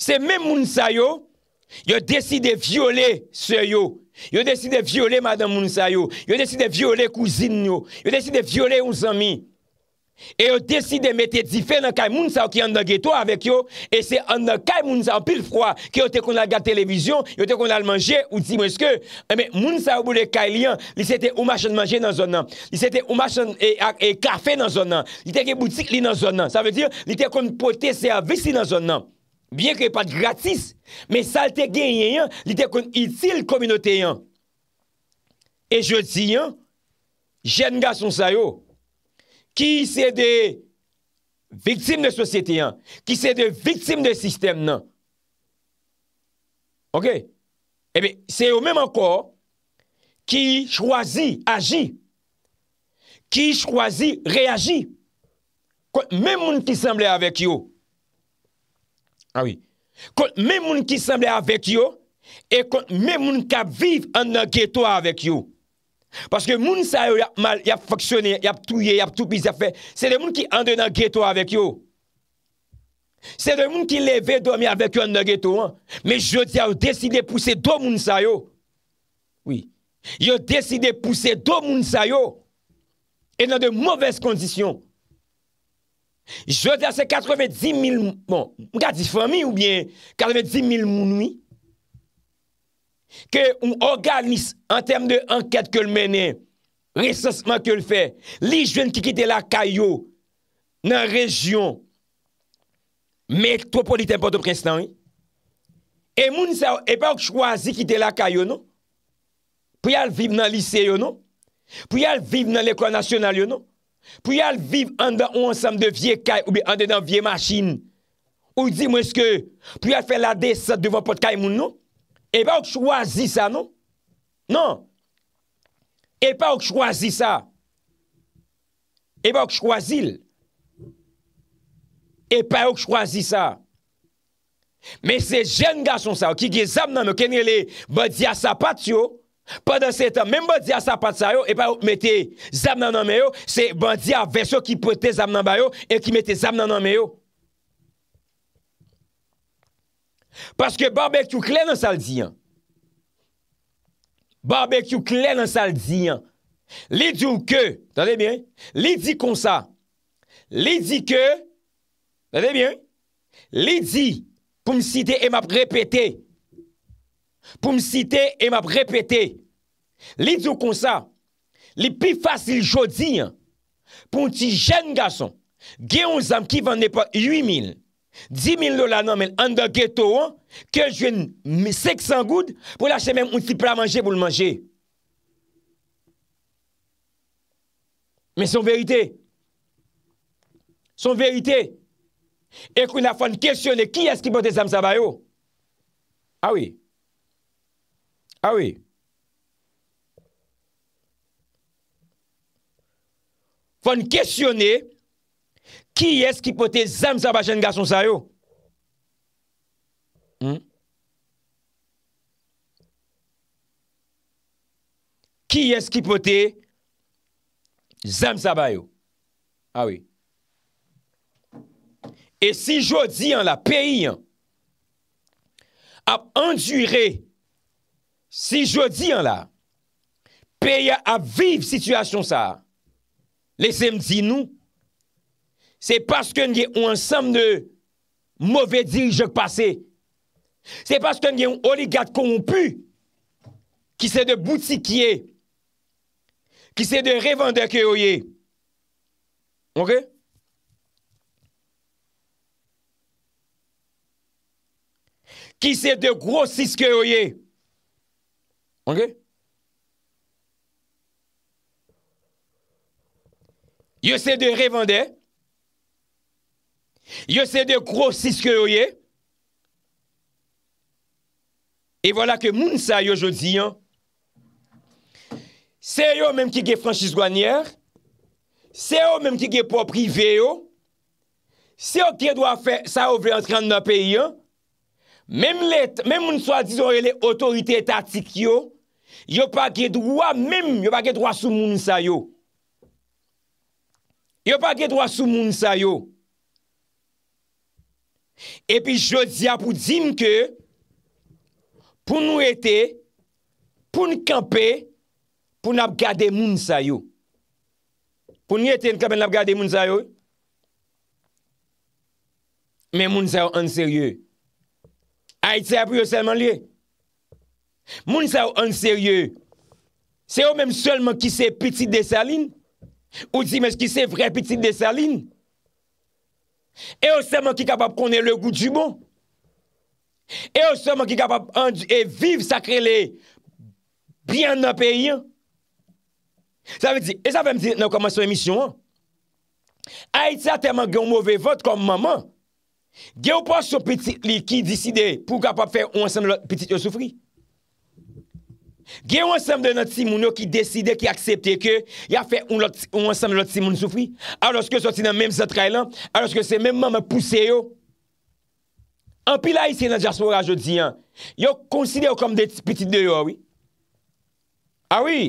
Se men moun sa yo, yo deside viole se yo. Yo desi de viole madan mounsa yo, yo desi de viole kouzin yo, yo desi de viole ou zami E yo desi de mette di fe nan kay mounsa ou ki andage to avek yo E se andage kay mounsa anpil fwa ki yo te kon la gade televizyon, yo te kon la manje ou di mweske eh Mounsa ou boule kay liyan, li se te omachan manje nan zonan, li se te omachan e kafe nan zonan Li te ke boutik li nan zonan, sa ve diyo li te kon pote servisi nan zonan Bien ki e pat gratis, men salte genyen yon, li de kon itil kominote yon. E je di yon, jen ga son sayo, ki se de viktim de sosyete yon, ki se de viktim de sistem nan. Ok? Ebe, eh se yo menm ankor, ki chwazi, aji, ki chwazi, reagi, kon menm moun ki semble avek yo. kon ah men moun ki semble avek yo, e kon men moun ki ap viv an den ghetto avek yo, paske moun sa yo yap mal, yap foksyone, yap touye, yap toubise, se de moun ki ande den ghetto avek yo, se de moun ki leve domi avek yo an den ghetto, me jodi yo deside pousse do moun sa yo, yo deside pousse do moun sa yo, e nan de mouves kondisyon, Je veux dire, c'est 90 000, bon, mou gade di fami ou bien 90 000 mounoui ke moun organize en term de enquête ke l menen, ressosman ke l fè, li jwen ki ki de la kayo nan rejyon metropolite mpote mprenstant. Non, e moun nisa, e pa ou ki chwazi ki de la kayo nou, pou yal viv nan lise yo nou, pou yal viv nan lèkwa nasyonal yo nou, Pou yal viv an dan ou ansam de vie kaj ou be an den dan vie machin. Ou di mweske pou yal fe lade sa devon pot kaj moun nou. E pa ou k chwazi sa nou. Non. E pa ou k non? non. e chwazi sa. E pa ou k chwazi l. E pa ou k chwazi sa. Men se jen gason sa. Ki gye zam nan nou kenye le badia sa pat yo. Non. Padan se etan, menm ba di a sa pat sayo, e pa ou mette zam nanan meyo, se ban di a vecho ki pote zam nan bayo, e ki mette zam nanan meyo. Paske barbek yu kle nan sal diyan. Barbek yu kle nan sal diyan. Li di ou ke, tade bien, li di kon sa. Li di ke, tade bien, li di pou msite e map repete. pou m sitè e m ap repètè. Li djou kon sa, li pi fasil jodi, pou n ti jen gason, ge yon zam ki vande pa 8000, 10 000 lola nan men andan geto an, ke jwen 600 goud, pou lache men m un si pra manje pou l manje. Men son verite, son verite, ekou na fwane kèsyone, ki yas ki bote zam zavayo? Awi, ah Ah Fon kestyone ki es ki pote zanm sa bache nga son sayo? Hmm? Ki es ki pote zanm sa bache? Awi. Ah e si jodi an la peyi an, ap andyire... Si jodi an la, peye a viv situasyon sa, lesem di nou, se paske nge yon ansam de mouve di jok pase, se paske nge yon oligat konpü, ki se de boutikye, ki se de revanda kyo ye, onke? Ki se de grossis kyo ye, Yo se de revende, yo se de krosiske yo ye, e vwola ke moun sa yo jodi, se yo menm ki ge fransis gwanier, se yo menm ki ge popri ve yo, se yo ki do a fe sa ou vre entran nan peyi yo, menm moun sa di zon yo le otorite etatik yo, Yo pa ge dwa mem, yo pa ge dwa sou moun sa yo. Yo pa ge dwa sou moun sa yo. E pi jodi apou dzim ke, pou nou ete, pou nou kampe, pou nou ap gade moun sa yo. Pou nou ete nou kampe nou ap gade moun sa yo. Men moun sa yo an serye. A ite apou yo selman liye. Moun sa yo an serye, se yo menm solman ki se piti de sa lin, ou di menm ki se vre piti de sa lin, e yo solman ki kapap konen le gout jibo, e yo solman ki kapap andu e viv sakre le biyan nan peyen. Sa ve di, e sa ve mi di nan koman son emisyon an, a iti a teman gen mouve vot kon maman, gen ou pas son piti li ki diside pou kapap fe ou an sen piti yo soufri. Gen yon ansam de nan timoun yo ki deside ki aksepte ke Ya fe yon ansam de nan timoun soufri A loske soti nan menm zotre lan A loske se menm manm pou se yo Anpila yi se nan diaspora jodi an Yo konside yo kom de piti de yo awi Awi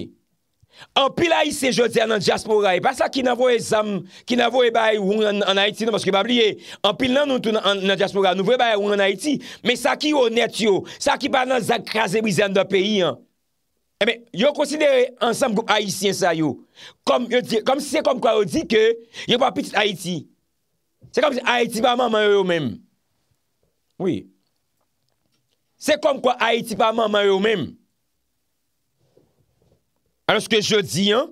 Anpila yi se jodi an nan diaspora E pa sa ki nan vo e zan Ki nan vo e bayi woun an Haiti no Anpila nan nou tou nan diaspora Nou vo e bayi woun an Haiti Me sa ki yo net yo Sa ki ba nan zak kaze wizen da peyi an Ebe, eh yo konsidere ansam group Haitien sa yo. Kom si se kom kwa yo di ke, yo pa pitit Haiti. Se kom si Haiti pa man man yo men. Oui. Se kom kwa Haiti pa man man yo men. Ano se ke yo di an,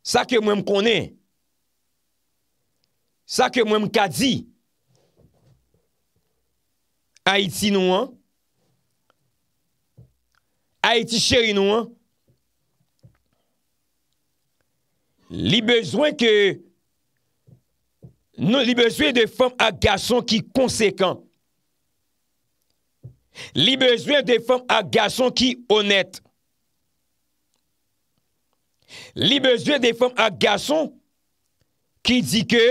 sa ke mwen m konen, sa ke mwen m kadi, Haiti nou an, Ha eti chèri nou an, li bezwen ke, nou li bezwen de fòm a gason ki konsekant, li bezwen de fòm a gason ki honèt, li bezwen de fòm a gason ki di ke,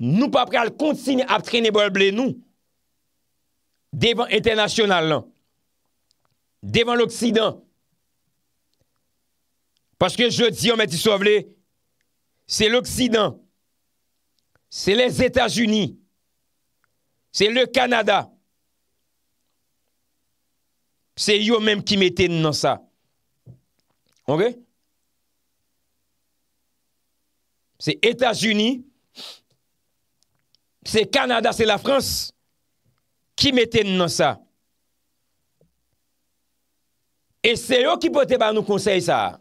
nou pa pral kontsini ap trenibolble nou, devan etenasyonal lan. Devan l'Oksidan. Paske je di, anmè ti sou avlé, se l'Oksidan, se les Etats-Unis, se le Kanada, se yo mèm ki mette nan sa. Ok? Se Etats-Unis, se Kanada, se la Frans, ki mette nan sa. E se yo ki pote ba nou konsey sa?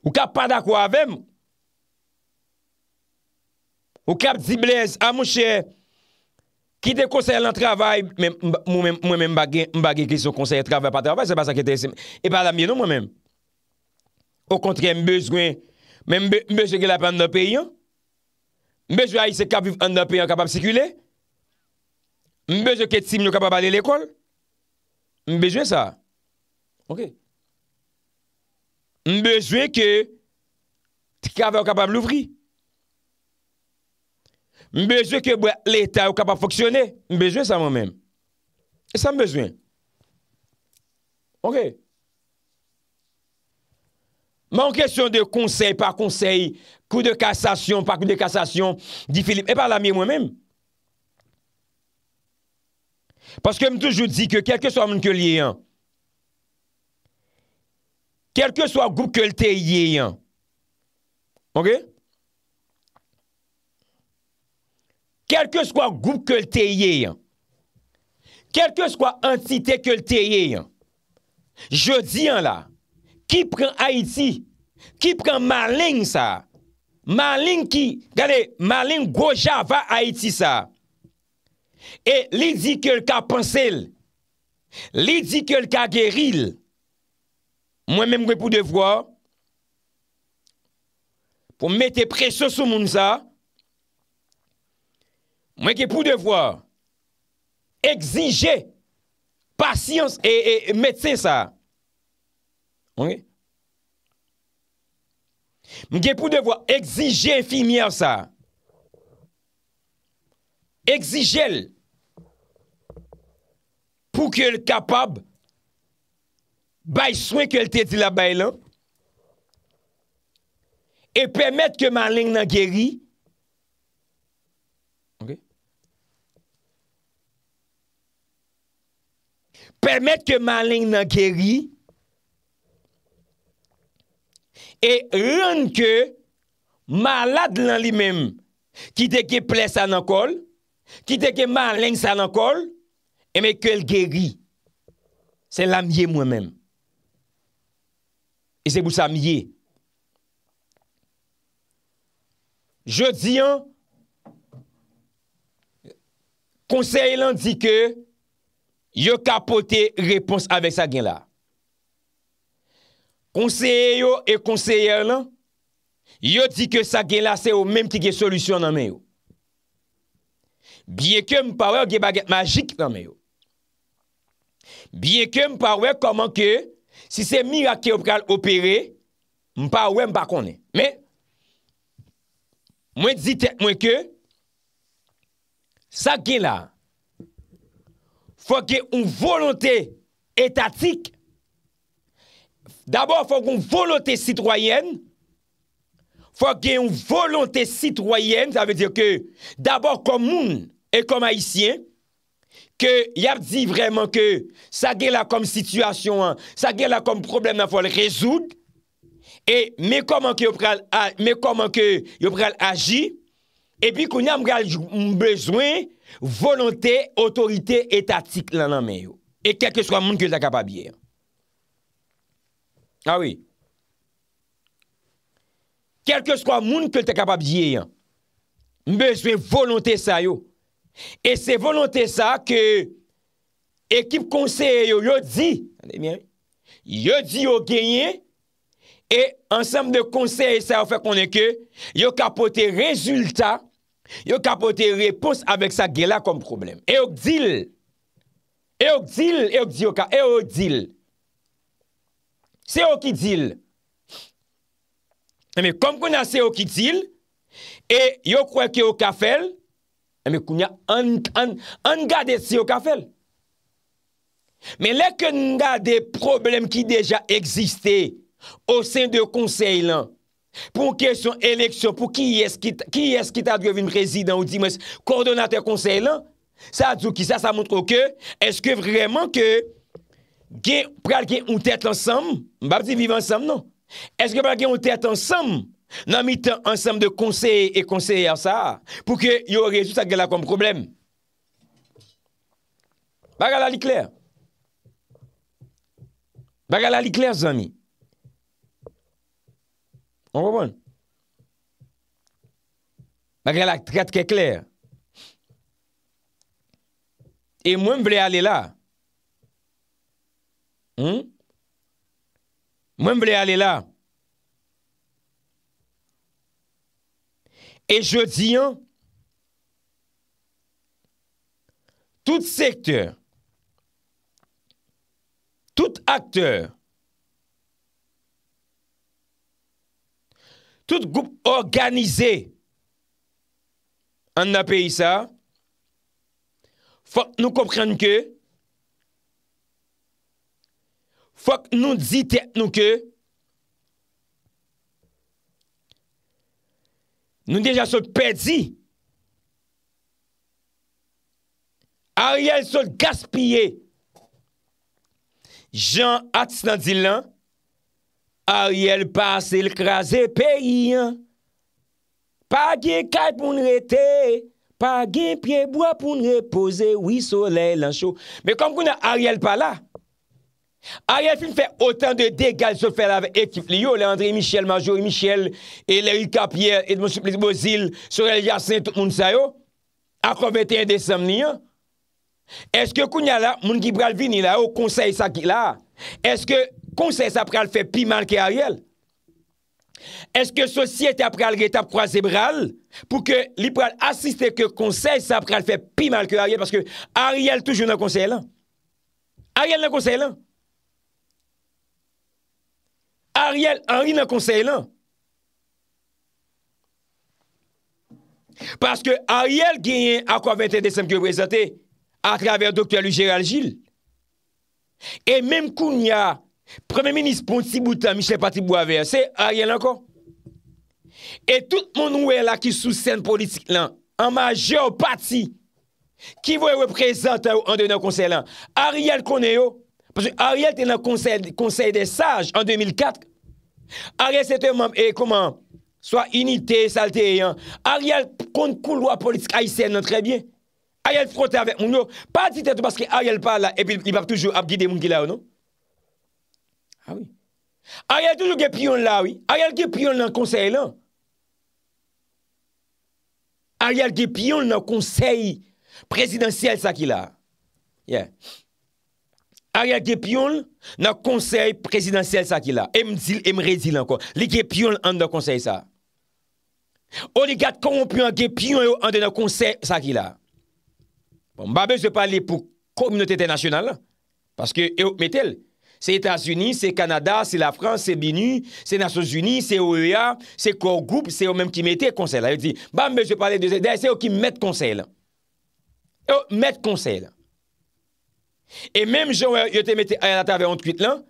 Ou kap pa da kwa avem? Ou kap zi blez, a ah, mouche, ki de konsey lan travay, mwen men mbagye kris yo konsey travay pa travay, se pa sa ki te se, e pa la mwen mwen mwen. Ou kontre mbezwen, mbezwen ki la pa an do peyon, mbezwen a yise kap viv an do peyon kap ap sikule, mbezwen ki tim nou kap ap ale l'ekol, Mbezwe sa. Ok. Mbezwe ke ti kave ou kapab louvri. Mbezwe ke l'Etat ou kapab foksyone. Mbezwe sa mwen men. E sa mbezwe. Ok. Man kwenchon de konsey, pa konsey, kou de kassasyon, pa kou de kassasyon, di Filip, e pa la mi mwen men. Mbezwe. Paske m toujou di ke kelke swa moun ke liye yon. Kelke swa goup ke lte yi yon. Ok? Kelke swa goup ke lte yi yon. Kelke swa antite ke lte yi yon. Je di yon la. Ki pren Haiti? Ki pren Maligne sa? Maligne ki? Gade, Maligne goja va Haiti sa. E lidi kelka pansel, lidi kelka geril, mwen men mwen pou devwa pou mete presyo sou moun sa, mwen ke pou devwa exije pasyans e, e, e metse sa. Mwen ke pou devwa exije infimia sa. Eksijel pou ke l kapab bay swen ke l tete la bay lan. E permette ke malin nan keri. Permette ke malin nan keri. E roun ke malad lan li menm ki deke ples an akol. Kite genman len sa nan kol, eme ke el geri. Se lamye mwen men. E se bousa amye. Je di an, konseye lan di ke, yo kapote repons avek sa gen la. Konseye yo e konseye lan, yo di ke sa gen la se ou menm ti gen solusyon nan men yo. Biye ke mpawè ou ge baget magik nan me yo. Biye ke mpawè koman ke, si se mirake opere, mpawè mpakone. Men, mwen di te mwen ke, sa gen la, fwa gen un volante etatik, d'abor fwa gen un volante sitwayen, fwa gen un volante sitwayen, sa ve dire ke, d'abor kon moun, e kom haisyen, ke y ap di vreman ke sa ge la kom situasyon an, sa ge la kom problem nan fol rezoud, e me koman ke yo pral agi, e pi kounen am gal mbezwen, volante, otorite, etatik lananmen yo, e kelke swa moun ke lta kapabye. Awi. Kelke swa moun ke lta kapabye yan, mbezwen volante sayo, E se volante sa ke ekip konseye yo yo di, yo di yo genye, e ansam de konseye sa yo kapote rezultat, yo kapote repos avek sa gela kom problem. E yo dil, e yo dil, e yo dil. Se yo ki dil, e me kom konase yo ki dil, e yo kwa ki yo kafel, e yo kapote, Mè koun ya an nga desi yo ka fel. Mè lè kè nga desi problem ki deja existè ou sen de konsey lan, pou kèsyon eleksyon, pou ki es ki ta dwev un prezident ou di mè koordonatè konsey lan, sa djou ki sa, sa montre ou kè, eske vreman kè, gen pral gen ou tèt lansam, mbap di vive lansam nan, eske pral gen ou tèt lansam, nan mi tan ansem de konseye e konseye an sa, pou ke yo rezou sa gela kon problem. Bagala li kler. Bagala li kler zoni. An wabon? Bagala kate ke kler. E mwen mbre ale la. Hmm? Mwen mbre ale la. et je di an, tout secteur, tout acteur, tout groupe organisé, an apay sa, fok nou kompren ke, fok nou ditek nou ke, Nou deja sot pedi. Ariel sot gaspye. Jean Hatz nan di lan. Ariel pase l krasi peyi. Pa gen kaj pou n rete. Pa gen pie bo apou n repose. Ou yi sole lan chou. Me kom kou nan Ariel pa la. Ariel fin fè otan de degal So fè lave ekif liyo Le André Michel, Majore Michel E Léry Capier et Monsupilis Bozil Sorel Yassin et tout moun sa yo Akon 21 Desemny Eske koun ya la moun ki pral vini la Ou konsey sa ki la Eske konsey sa pral fè pi mal ke Ariel Eske sosye te pral Géta proa ze pral Pou ke li pral asiste ke konsey Sa pral fè pi mal ke Ariel Parce que Ariel toujou nan konsey lan Ariel nan konsey lan Ariel Henry dans le conseil là. Parce que Ariel gagne à quoi 21 décembre que présenté à travers docteur Gérald Gilles. Et même il y a Premier ministre Ponti Boutan, Michel Patrick Boisvert, c'est Ariel encore. Et tout le monde là qui sous scène politique là, en major partie, qui veut représenter en dans conseil là. Ariel connaît parce que Ariel était dans le conseil, conseil des sages en 2004. Aryal se te eh, mam e koman So a inite, salte e yan Aryal kont kou lwa politik Aysen nan trebyen Aryal frote ave moun yo Pati te tou paske Aryal pa la E pi bak toujou ap gide moun ki la ou non Aryal toujou ge piyon la ou Aryal ge piyon nan konsey lan Aryal ge piyon nan konsey Prezidentiel sa ki la Yeah Arya gepyon, nan konsey prezidansyel sa ki la. E mdil, e mredil anko. Li gepyon an de nan konsey sa. O li gat konpyo an gepyon yo an de nan konsey sa ki la. Bon, ba bej de pali pou komynotete nasyonal. Paske yo metel. Se Etats-Unis, se Kanada, se la France, se Bini, se Nasyons-Unis, se OEA, se Kor Group, se yo menm ki metel konsey la. Yo di, ba bej de pali, de se yo ki met konsey la. Yo met konsey la. E menm joun yo te mette a euh, traver an tuit lan,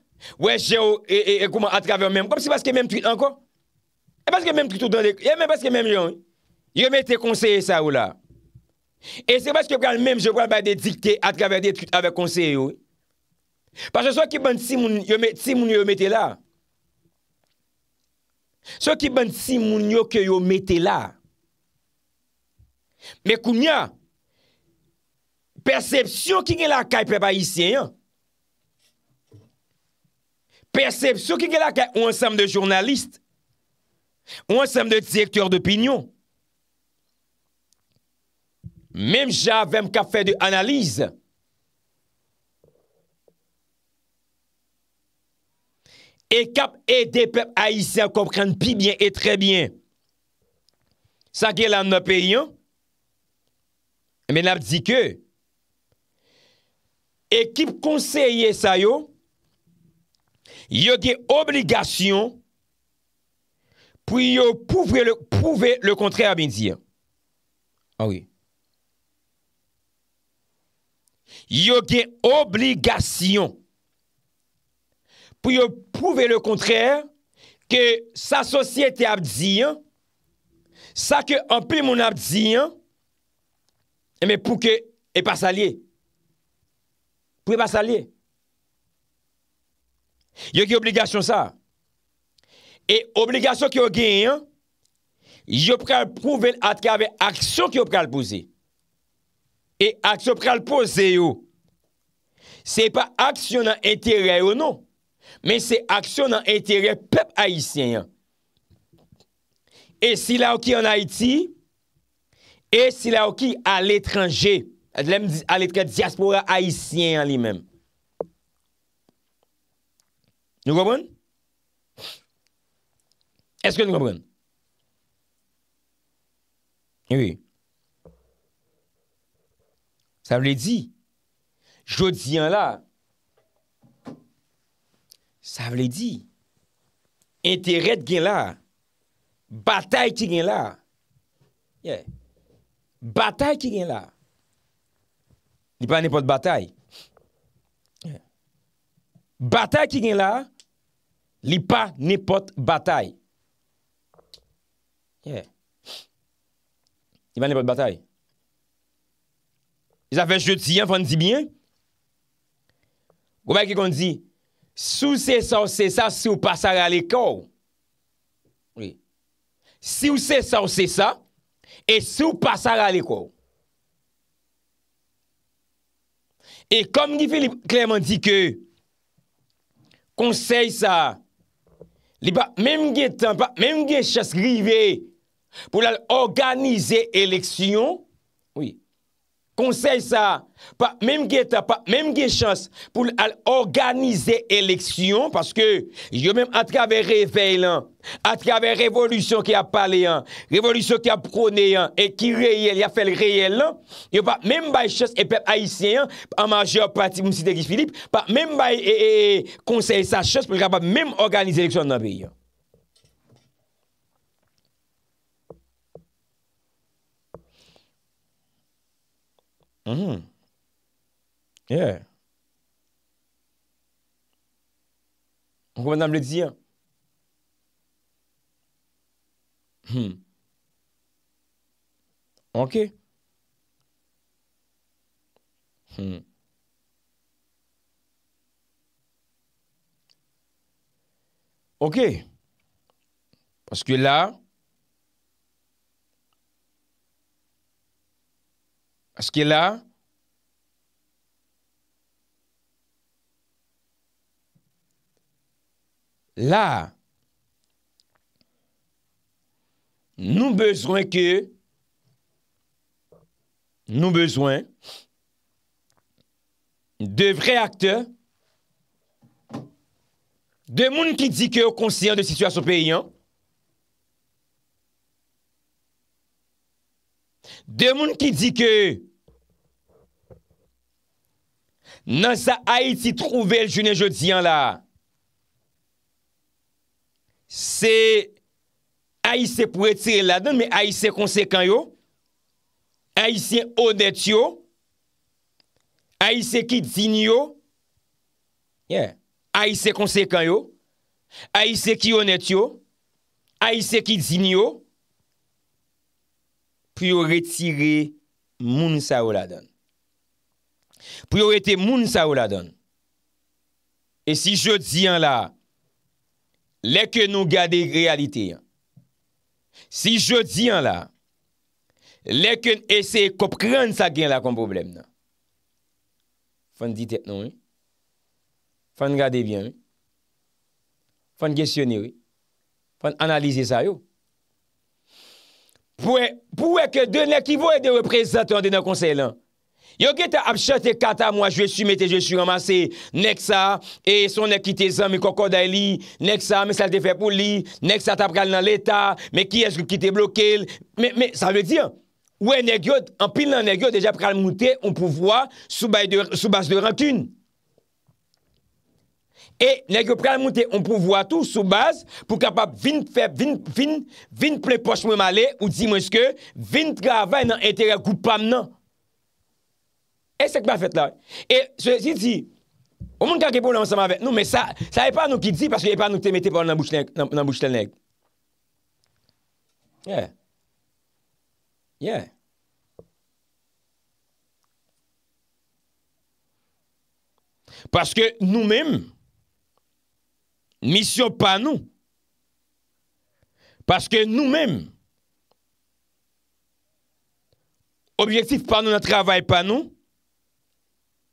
wè joun e kouman a traver menm, kom si baske menm tuit an kon? E baske menm tuit ou dan le, e menm baske menm yon, yo mette konseye sa ou la. E se baske pran menm joun pran ba de dikte a traver de tuit avè konseye ou. Pache so ki bant si moun yo mette la. So ki bant si moun yo ke yo mette la. Mè koumya, Persepsyon ki gen lakay pep ayisyen. Persepsyon ki gen lakay ou ansam de jounalist. Ou ansam de direktor d'opinyon. Mem javèm kap fè de analiz. E kap ete pep ayisyen kompren pi bien etre bien. Sake lan nou pey yon. E men ap di ke... Ekip konseye sa yo, yo gen ah obligasyon pou yo pouve le kontre a bin ziyan. Awi. Yo gen obligasyon pou yo pouve le kontre ke sa sosyete a bin ziyan, sa ke ampli moun a bin ziyan, eme pou ke epa sa liye. Pwè pa salye. Yo ki obligasyon sa. E obligasyon ki yo gen yon, yo pral prouven atkave aksyon ki yo pral pouze. E aksyon pral pouze yo. Se pa aksyon nan enterey yo nou. Men se aksyon nan enterey pep aisyen yon. E si la w ki an Haiti, e si la w ki al etranjey, Al etke diaspora haisyen an li men. Nou komproun? Eske nou komproun? Yoy. Sa vle di. Jodiyan la. Sa vle di. Interet gen la. Batay ki gen la. Yoy. Batay ki gen la. li pa ne pot batay. Batay ki gen la, li pa ne pot batay. Ye. Li pa ne pot batay. Y sa fè joutiyan, fè an di byen. Gou mèk ki kon di, sou se sa ou se sa, sou pa sa ra le kò. Oui. Sou se sa ou se sa, e sou pa sa ra le kò. E kom di Filipe Clément di ke konsey sa li pa menm gen chas grive pou lal organize eleksyon, konsey sa, pa menm gen chans pou al organize eleksyon, paske yo menm atkave revey lan, atkave revolusyon ki ap pale yan, revolusyon ki ap prone yan, e ki reyel, ya fel reyel lan, yo pa menm bay chans e pep Aisyen yan, pa manj yo pati msite Gis Philippe, pa menm bay e, e, e, konsey sa chans pou ak pa menm organize eleksyon nan biyan. Mm-hmm. Yeah. On va me le dire. Hmm. Ok. Hmm. Ok. Parce que là, Aske la, la, nou bezwen ke, nou bezwen, de vre akte, de moun ki di ke ou konsyen de situasyon peyyan, de moun ki di ke, nan sa a iti trouvel jenè je diyan la, se a iti pou etire ladan, me a iti konsekanyo, a iti onet yo, a iti ki dinyo, a iti konsekanyo, a iti ki onet yo, a iti ki dinyo, pou yo retire moun sa yo ladan. priorite moun sa ou la don. E si je di an la, lek nou gade realite. Si je di an la, lek en ese kop kran sa gen la kon problem nan. Fon di tek nou, fon gade byan, fon gesyoneri, fon analize sa yo. Pou ek den ekivoy de reprezentant de nan konsey lan, Yo ge te ap chate kata mwa jwe su mette jwe su ramase, nek sa, e son nek ki te zan mi koko dai li, nek sa, me salte fe pou li, nek sa ta pral nan l'Etat, me ki eske ki te blokel, me, me, sa ve di an. Ou e negyot, an pil nan negyot, deja pral moute, on pou vwa sou bas de rentune. E negyot pral moute, on pou vwa tou sou bas, pou kapap vin ple poch mwen male, ou di mwen ske, vin travay nan etere koupam nan. Et c'est pas fait l'heure. Et ceci dit, au monde quand il est beau, l'on s'en va avec nous, mais ça, ça n'est pas nous qui dit, parce que n'est pas nous qui te mette dans la bouche de la neige. Yeah. Yeah. Parce que nous-mêmes, mission pas nous, parce que nous-mêmes, objectif pas nous, notre travail pas nous,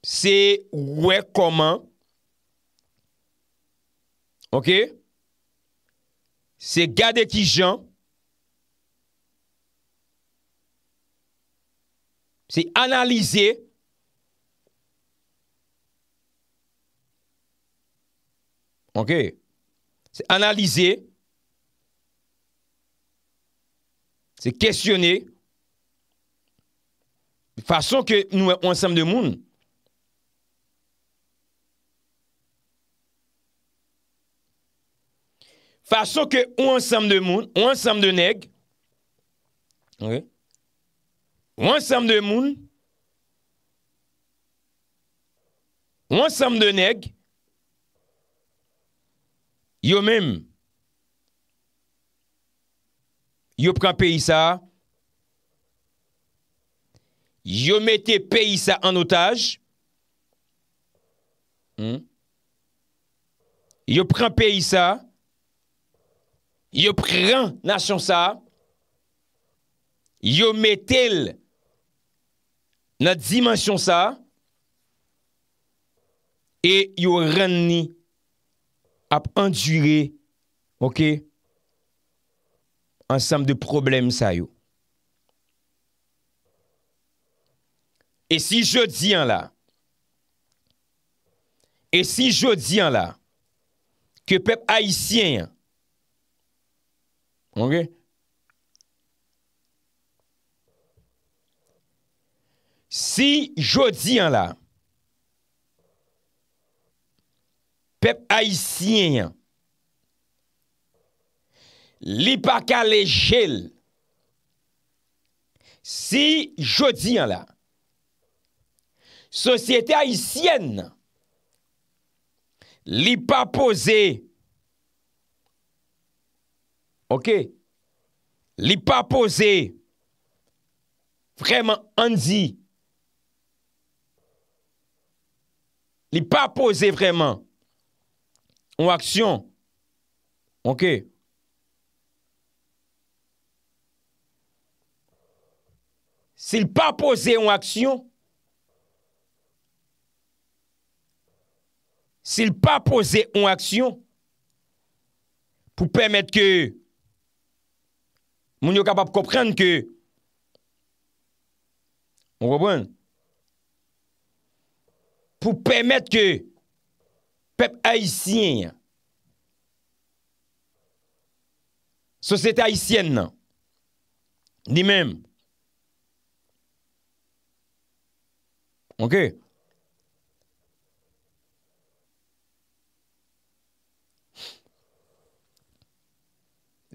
c'est ouais comment. OK? C'est garder qui Jean. C'est analyser. OK? C'est analyser. C'est questionner. De façon que nous sommes ensemble de monde. Faso ke ou ansam de moun, ou ansam de neg, ou ansam de moun, ou ansam de neg, yo menm, yo pran peyisa, yo mette peyisa an otaj, hmm, yo pran peyisa, yo pren nan chonsa, yo metel nan dimensyon sa, e yo renni ap endure, ok, ansam de problem sa yo. E si yo diyan la, e si yo diyan la, ke pep haisyen yon, Si jodi an la Pep haisyen Li pa kalejel Si jodi an la Sosyete haisyen Li pa posey OK? Li pas posé vraiment Andy. Li pas posé vraiment en action. OK? S'il pas posé en action, s'il pas posé en action pour permettre que Moun yo kapap komprende ke, moun kapap komprende, pou pemet ke, pep Haitien, sosete Haitienne, di men, moun ke,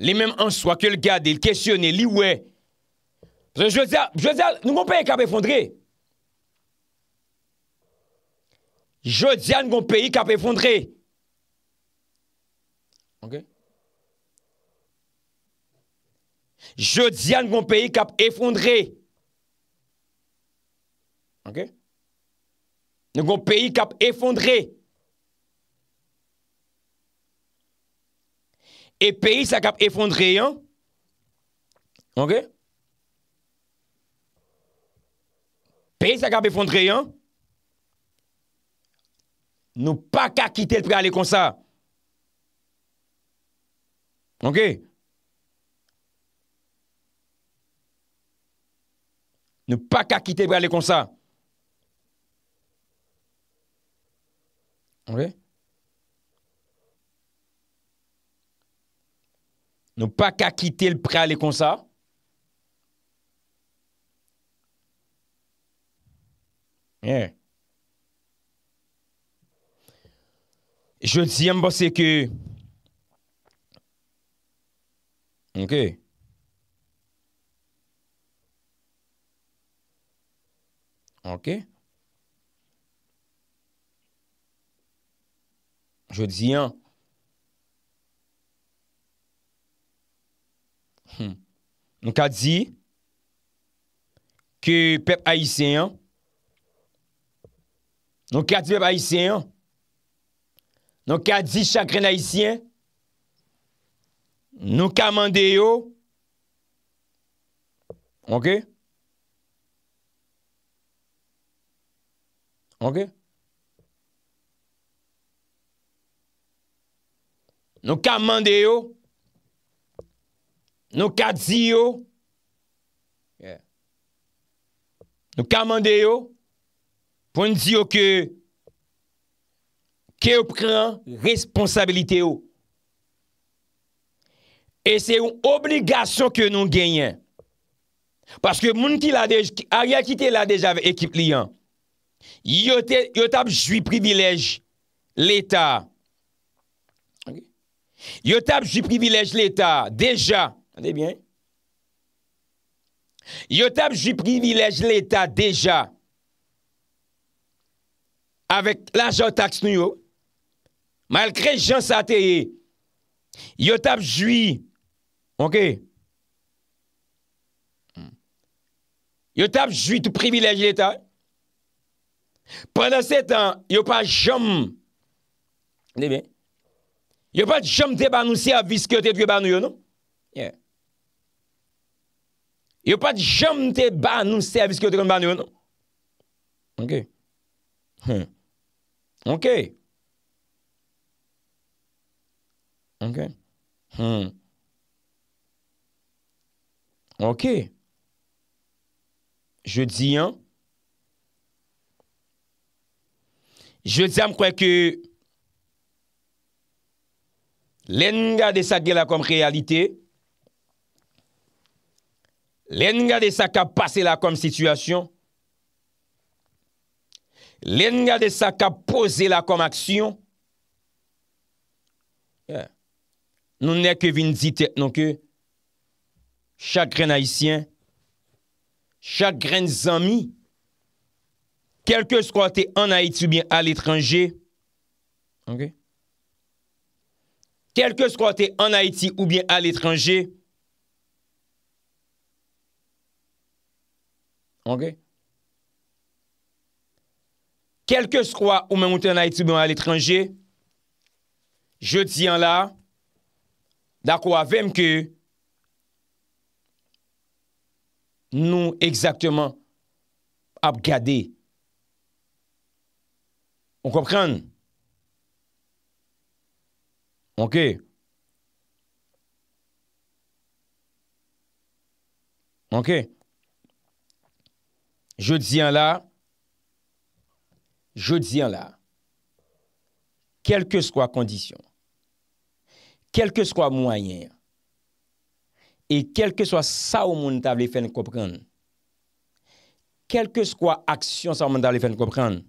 les mêmes en soi que le garder, le questionner, lui, ouais. Parce que je veux dire, je nous n'avons pays qui cap effondré. Je dis avons un pays qui a effondré. OK? Je dis avons un pays qui a effondré. OK? Nous avons un pays qui a effondré. e peyi sa kap efondreyen, anke, peyi sa kap efondreyen, nou pa ka kite pre ale konsa, anke, nou pa ka kite pre ale konsa, anke, Nou pa ka kite l pre alè kon sa. Ye. Je di yon bo se ke. Ok. Ok. Je di yon. Hmm. Nou ka di, ki pep ayisyen, nou ka di pep ayisyen, nou ka di chakren ayisyen, nou ka mande yo, ok, ok, ok, nou ka mande yo, Nou kad ziyo, nou kamande yo, pon ziyo ke, ke ou pren responsabilite yo. E se ou obligasyon ke nou genyen. Paske moun ki la dejan, ariya ki te la dejan ekip liyan. Yo tab jwi privilej l'Etat. Yo tab jwi privilej l'Etat. Dejan, Yot ap jwi privilèj l'Etat deja avèk la jò tax nou yo mal kre jò satèye yot ap jwi ok yot ap jwi privilèj l'Etat pwè nan se tan yon pa jom yon pa jom te banousi aviske te te banou yo yon Yo pat jom te ban nou mse avis ki yo te kon ban non? yo. Hmm. Ok. Ok. Ok. Hmm. Ok. Je di yon. Je di yon mkwen ke lenda de sa gela kom realite e Len nga de sa ka pase la kom sitwasyon. Len nga de sa ka pose la kom aksyon. Nou ne ke vin di tek non ke. Chak ren haitien. Chak ren zami. Kelke skwa te an haiti ou bien al etranje. Kelke skwa te an haiti ou bien al etranje. Ok. Kèlke skwa ou men mouten na etibon al etranje, je tiyan la da kwa ve mke nou ekzakteman ap gade. On kopren? Ok. Ok. Ok. Je diyan la, je diyan la, kelke skwa kondisyon, kelke skwa mwanyen, e kelke skwa sa ou moun tabli fen koupren, kelke skwa aksyon sa ou moun tabli fen koupren,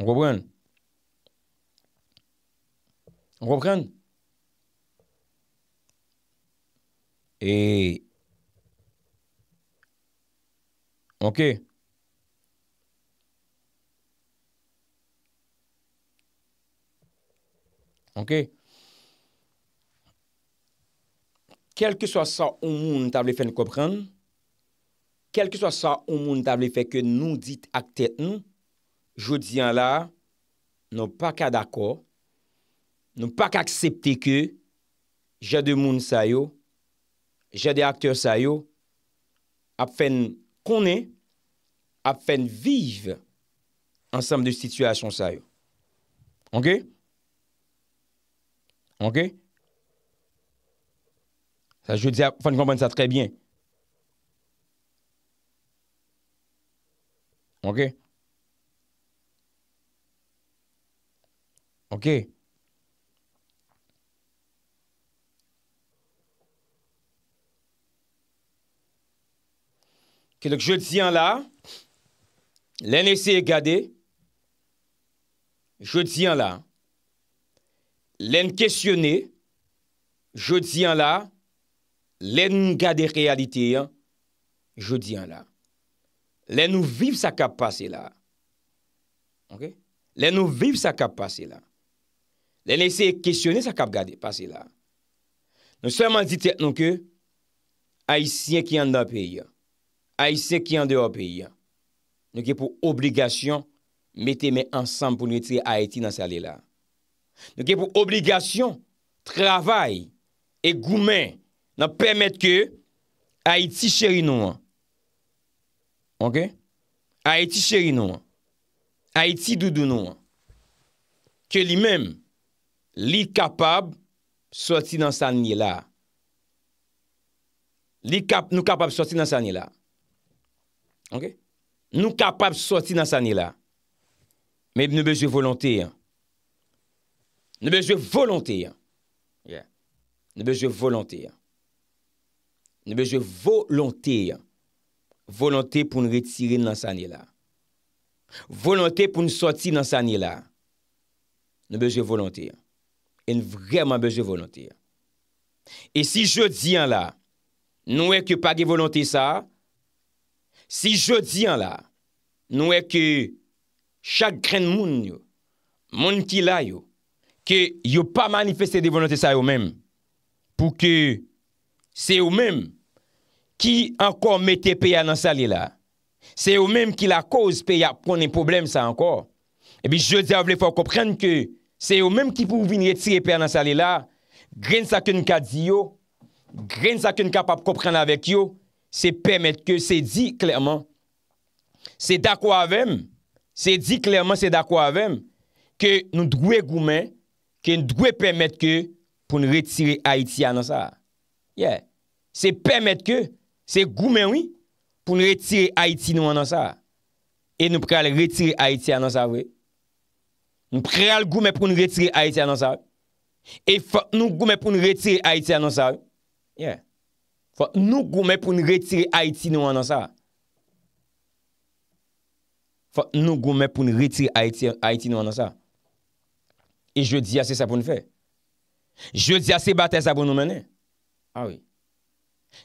koupren, koupren, e Ok. Ok. Kel ke so sa ou moun table fe n kopran. Kel ke so sa ou moun table fe ke nou dit ak tet nou. Jodi an la. Nou pa ka dako. Nou pa ka aksepte ke. Je de moun sayo. Je de akter sayo. Afen konen. afin de vivre ensemble de situations ça Ok? Ok? ça je dis faut comprendre ça ça très bien. Ok? Ok? Ok, donc je tiens là, Len e esye gade, jodi an la. Len kesyone, jodi an la. Len gade realite an, jodi an la. Len nou viv sa kap pase la. Ok? Len nou viv sa kap pase la. Len esye kesyone sa kap gade pase la. Nou seman di tet nou ke, aisyen ki an de an peyi an. Aisyen ki an de an peyi an. Nou ke pou obligasyon mette men ansan pou nou etire Haiti nan sa lè la. Nou ke pou obligasyon, travay, e goumen, nan pwemet ke Haiti chèri nou an. Ok? Haiti chèri nou an. Haiti doudou nou an. Ke li men, li kapab, soti nan sa lè la. Li nou kapab soti nan sa lè la. Ok? Nou kapap soti nan sanye la. Men nou bejè volante. Nou bejè volante. Nou bejè volante. Nou bejè volante. Volante pou nou retire nan sanye la. Volante pou nou soti nan sanye la. Nou bejè volante. En vreman bejè volante. En si jè diyan la, nou e ki pa de volante sa, Si je di an la, nou e ke chak gren moun yo, moun ki la yo, ke yo pa manifestè de volante sa yo mèm, pou ke se yo mèm ki ankon metè pe ya nan sa li la, se yo mèm ki la koz pe ya pounen problem sa ankon, e bi je di an vle fò kòprenn ke se yo mèm ki pou vini etire pe ya nan sa li la, gren sa kèn ka di yo, gren sa kèn ka pap kòprenn avèk yo, Se pemet ke se di klerman. Se dakwa avem. Se di klerman se dakwa avem. Ke nou drouye goumen. Ke nou drouye pemet ke pou nou retire Haiti anonsa. Ye. Se pemet ke se goumen wii pou nou retire Haiti nou anonsa. E nou preal retire Haiti anonsa wii. Nou preal goumen pou nou retire Haiti anonsa. E nou goumen pou nou retire Haiti anonsa. Ye. Ye. Fwa nou geen pow run retiraiti nou anonsa, vwa nou genomay pou run retiraiti nou anonsa. E je diya se sa pou nou fe. Je diya se bataye sa pou nou menen. A ah wey.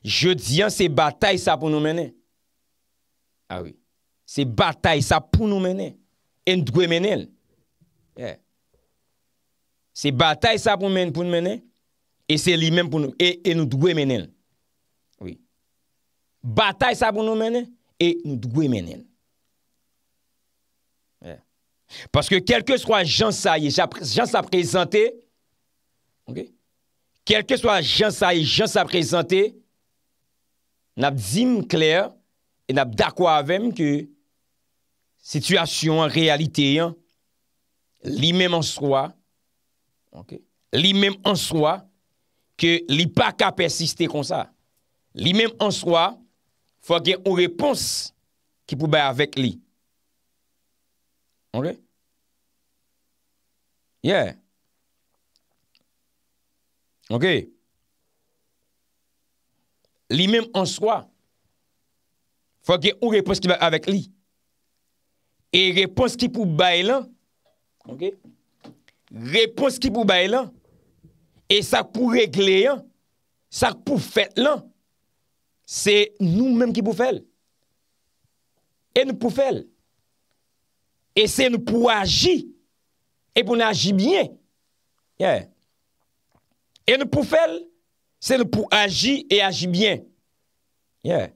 Je diya se bataye sa pou nou menen. A ah wey. Se bataye sa pou nou menen, en dwe menen. Se bataye sa pou nou menen, en dwe menen. En dwe menen. Batay sa bono menen E nou dwe menen Paske kelke swa jan sa Jan sa prezante Kelke swa jan sa Jan sa prezante Nap zim kler E nap dakwa avem Ke situasyon Realite Li mem answa Li mem answa Ke li pa ka persiste kon sa Li mem answa fwa gen ou repons ki pou bay avèk li. Ok? Yeah. Ok. Li menm an swa fwa gen ou repons ki bay avèk li. E repons ki pou bay lan Ok? Repons ki pou bay lan e sak pou regle lan sak pou fèt lan Se nou menm ki pou fel. E nou pou fel. E se nou pou aji. E pou nou aji myen. Yeah. E nou pou fel. Se nou pou aji e aji myen. Yeah.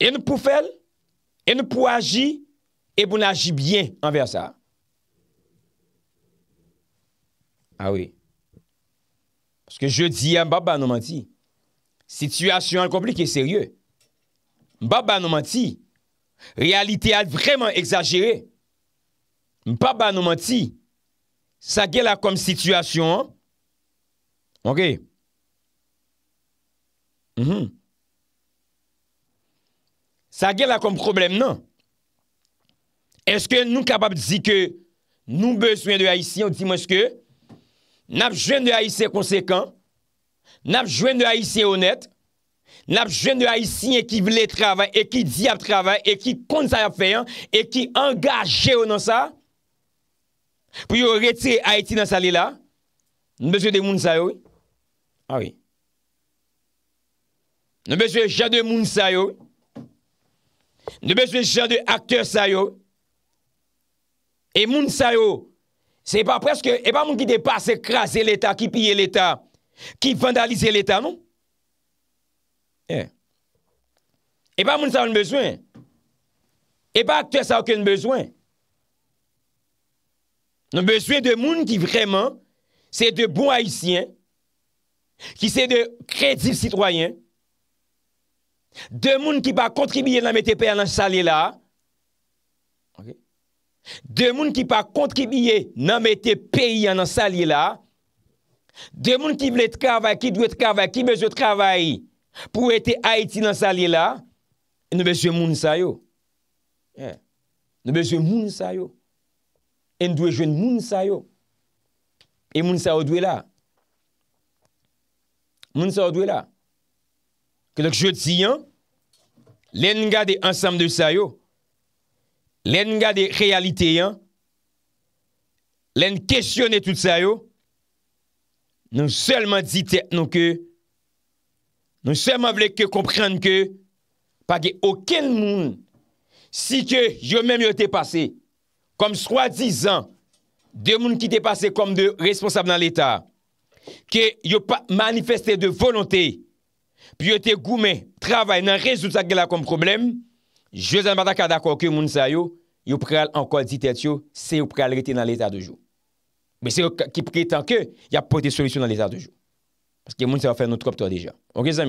E nou pou fel. E nou pou aji. E pou nou aji myen. Enversa. A ah we. Pou se ke je di yon baba nou man ti. Sityasyon an komplike, serye. Mpa ban nan man ti. Realite al vreman exagere. Mpa ban nan man ti. Sa gel la kom situasyon an. Ok. Mhm. Sa gel la kom problem nan. Eske nou kapab zi ke nou bezwen de a yisi. On di mwen sko. Nap jwen de a yisi konsekant. Nap jwen de Haitien honet, nap jwen de Haitien ki vle travay, e ki di ap travay, e ki kont sa yap fayan, e ki angaje yo nan sa, pou yo reti Haiti nan sa li la, nou bezwe de moun sa yo, nou bezwe jan de moun sa yo, nou bezwe jan de akter sa yo, e moun sa yo, se pa preske, e pa moun ki de pa se kras, se l'Etat, ki piye l'Etat, Ki vandalize l'Etat moun. Eh. E pa moun sa wakil bezwen. E pa akte sa wakil bezwen. Nan bezwen de moun ki vreman se de bon haisyen. Ki se de kredib sitroyen. De moun ki pa kontribiye nan mette pey anan salye la. De moun ki pa kontribiye nan mette pey anan salye la. De moun ki ble tkavay, ki dwe tkavay, ki bejew travay pou ete Haiti nan salye la, ene bejew moun sayo. Ene eh. bejew moun sayo. Ene dwe jwen moun sayo. Ene moun sayo dwe la. Moun sayo dwe la. Kedok jwoti yon, len nga de ansam de sayo, len nga de realite yon, len kestyone tout sayo, Nou selman dite nou ke, nou selman vle ke komprende ke, pa ge okel moun si ke yo menm yo te pase, kom swa dizan, de moun ki te pase kom de responsable nan l'Etat, ke yo pa manifeste de volonté, pi yo te goumen travay nan rezoutat ge la kom problem, je zan bata kada kwa okel moun sa yo, yo preal ankol dite yo, se yo preal rete nan l'Etat de jou. Mais c'est qui prétend qu'il n'y a pas de solution dans les heures de jour. Parce que le monde, ça va faire notre propre déjà. Ok, ça,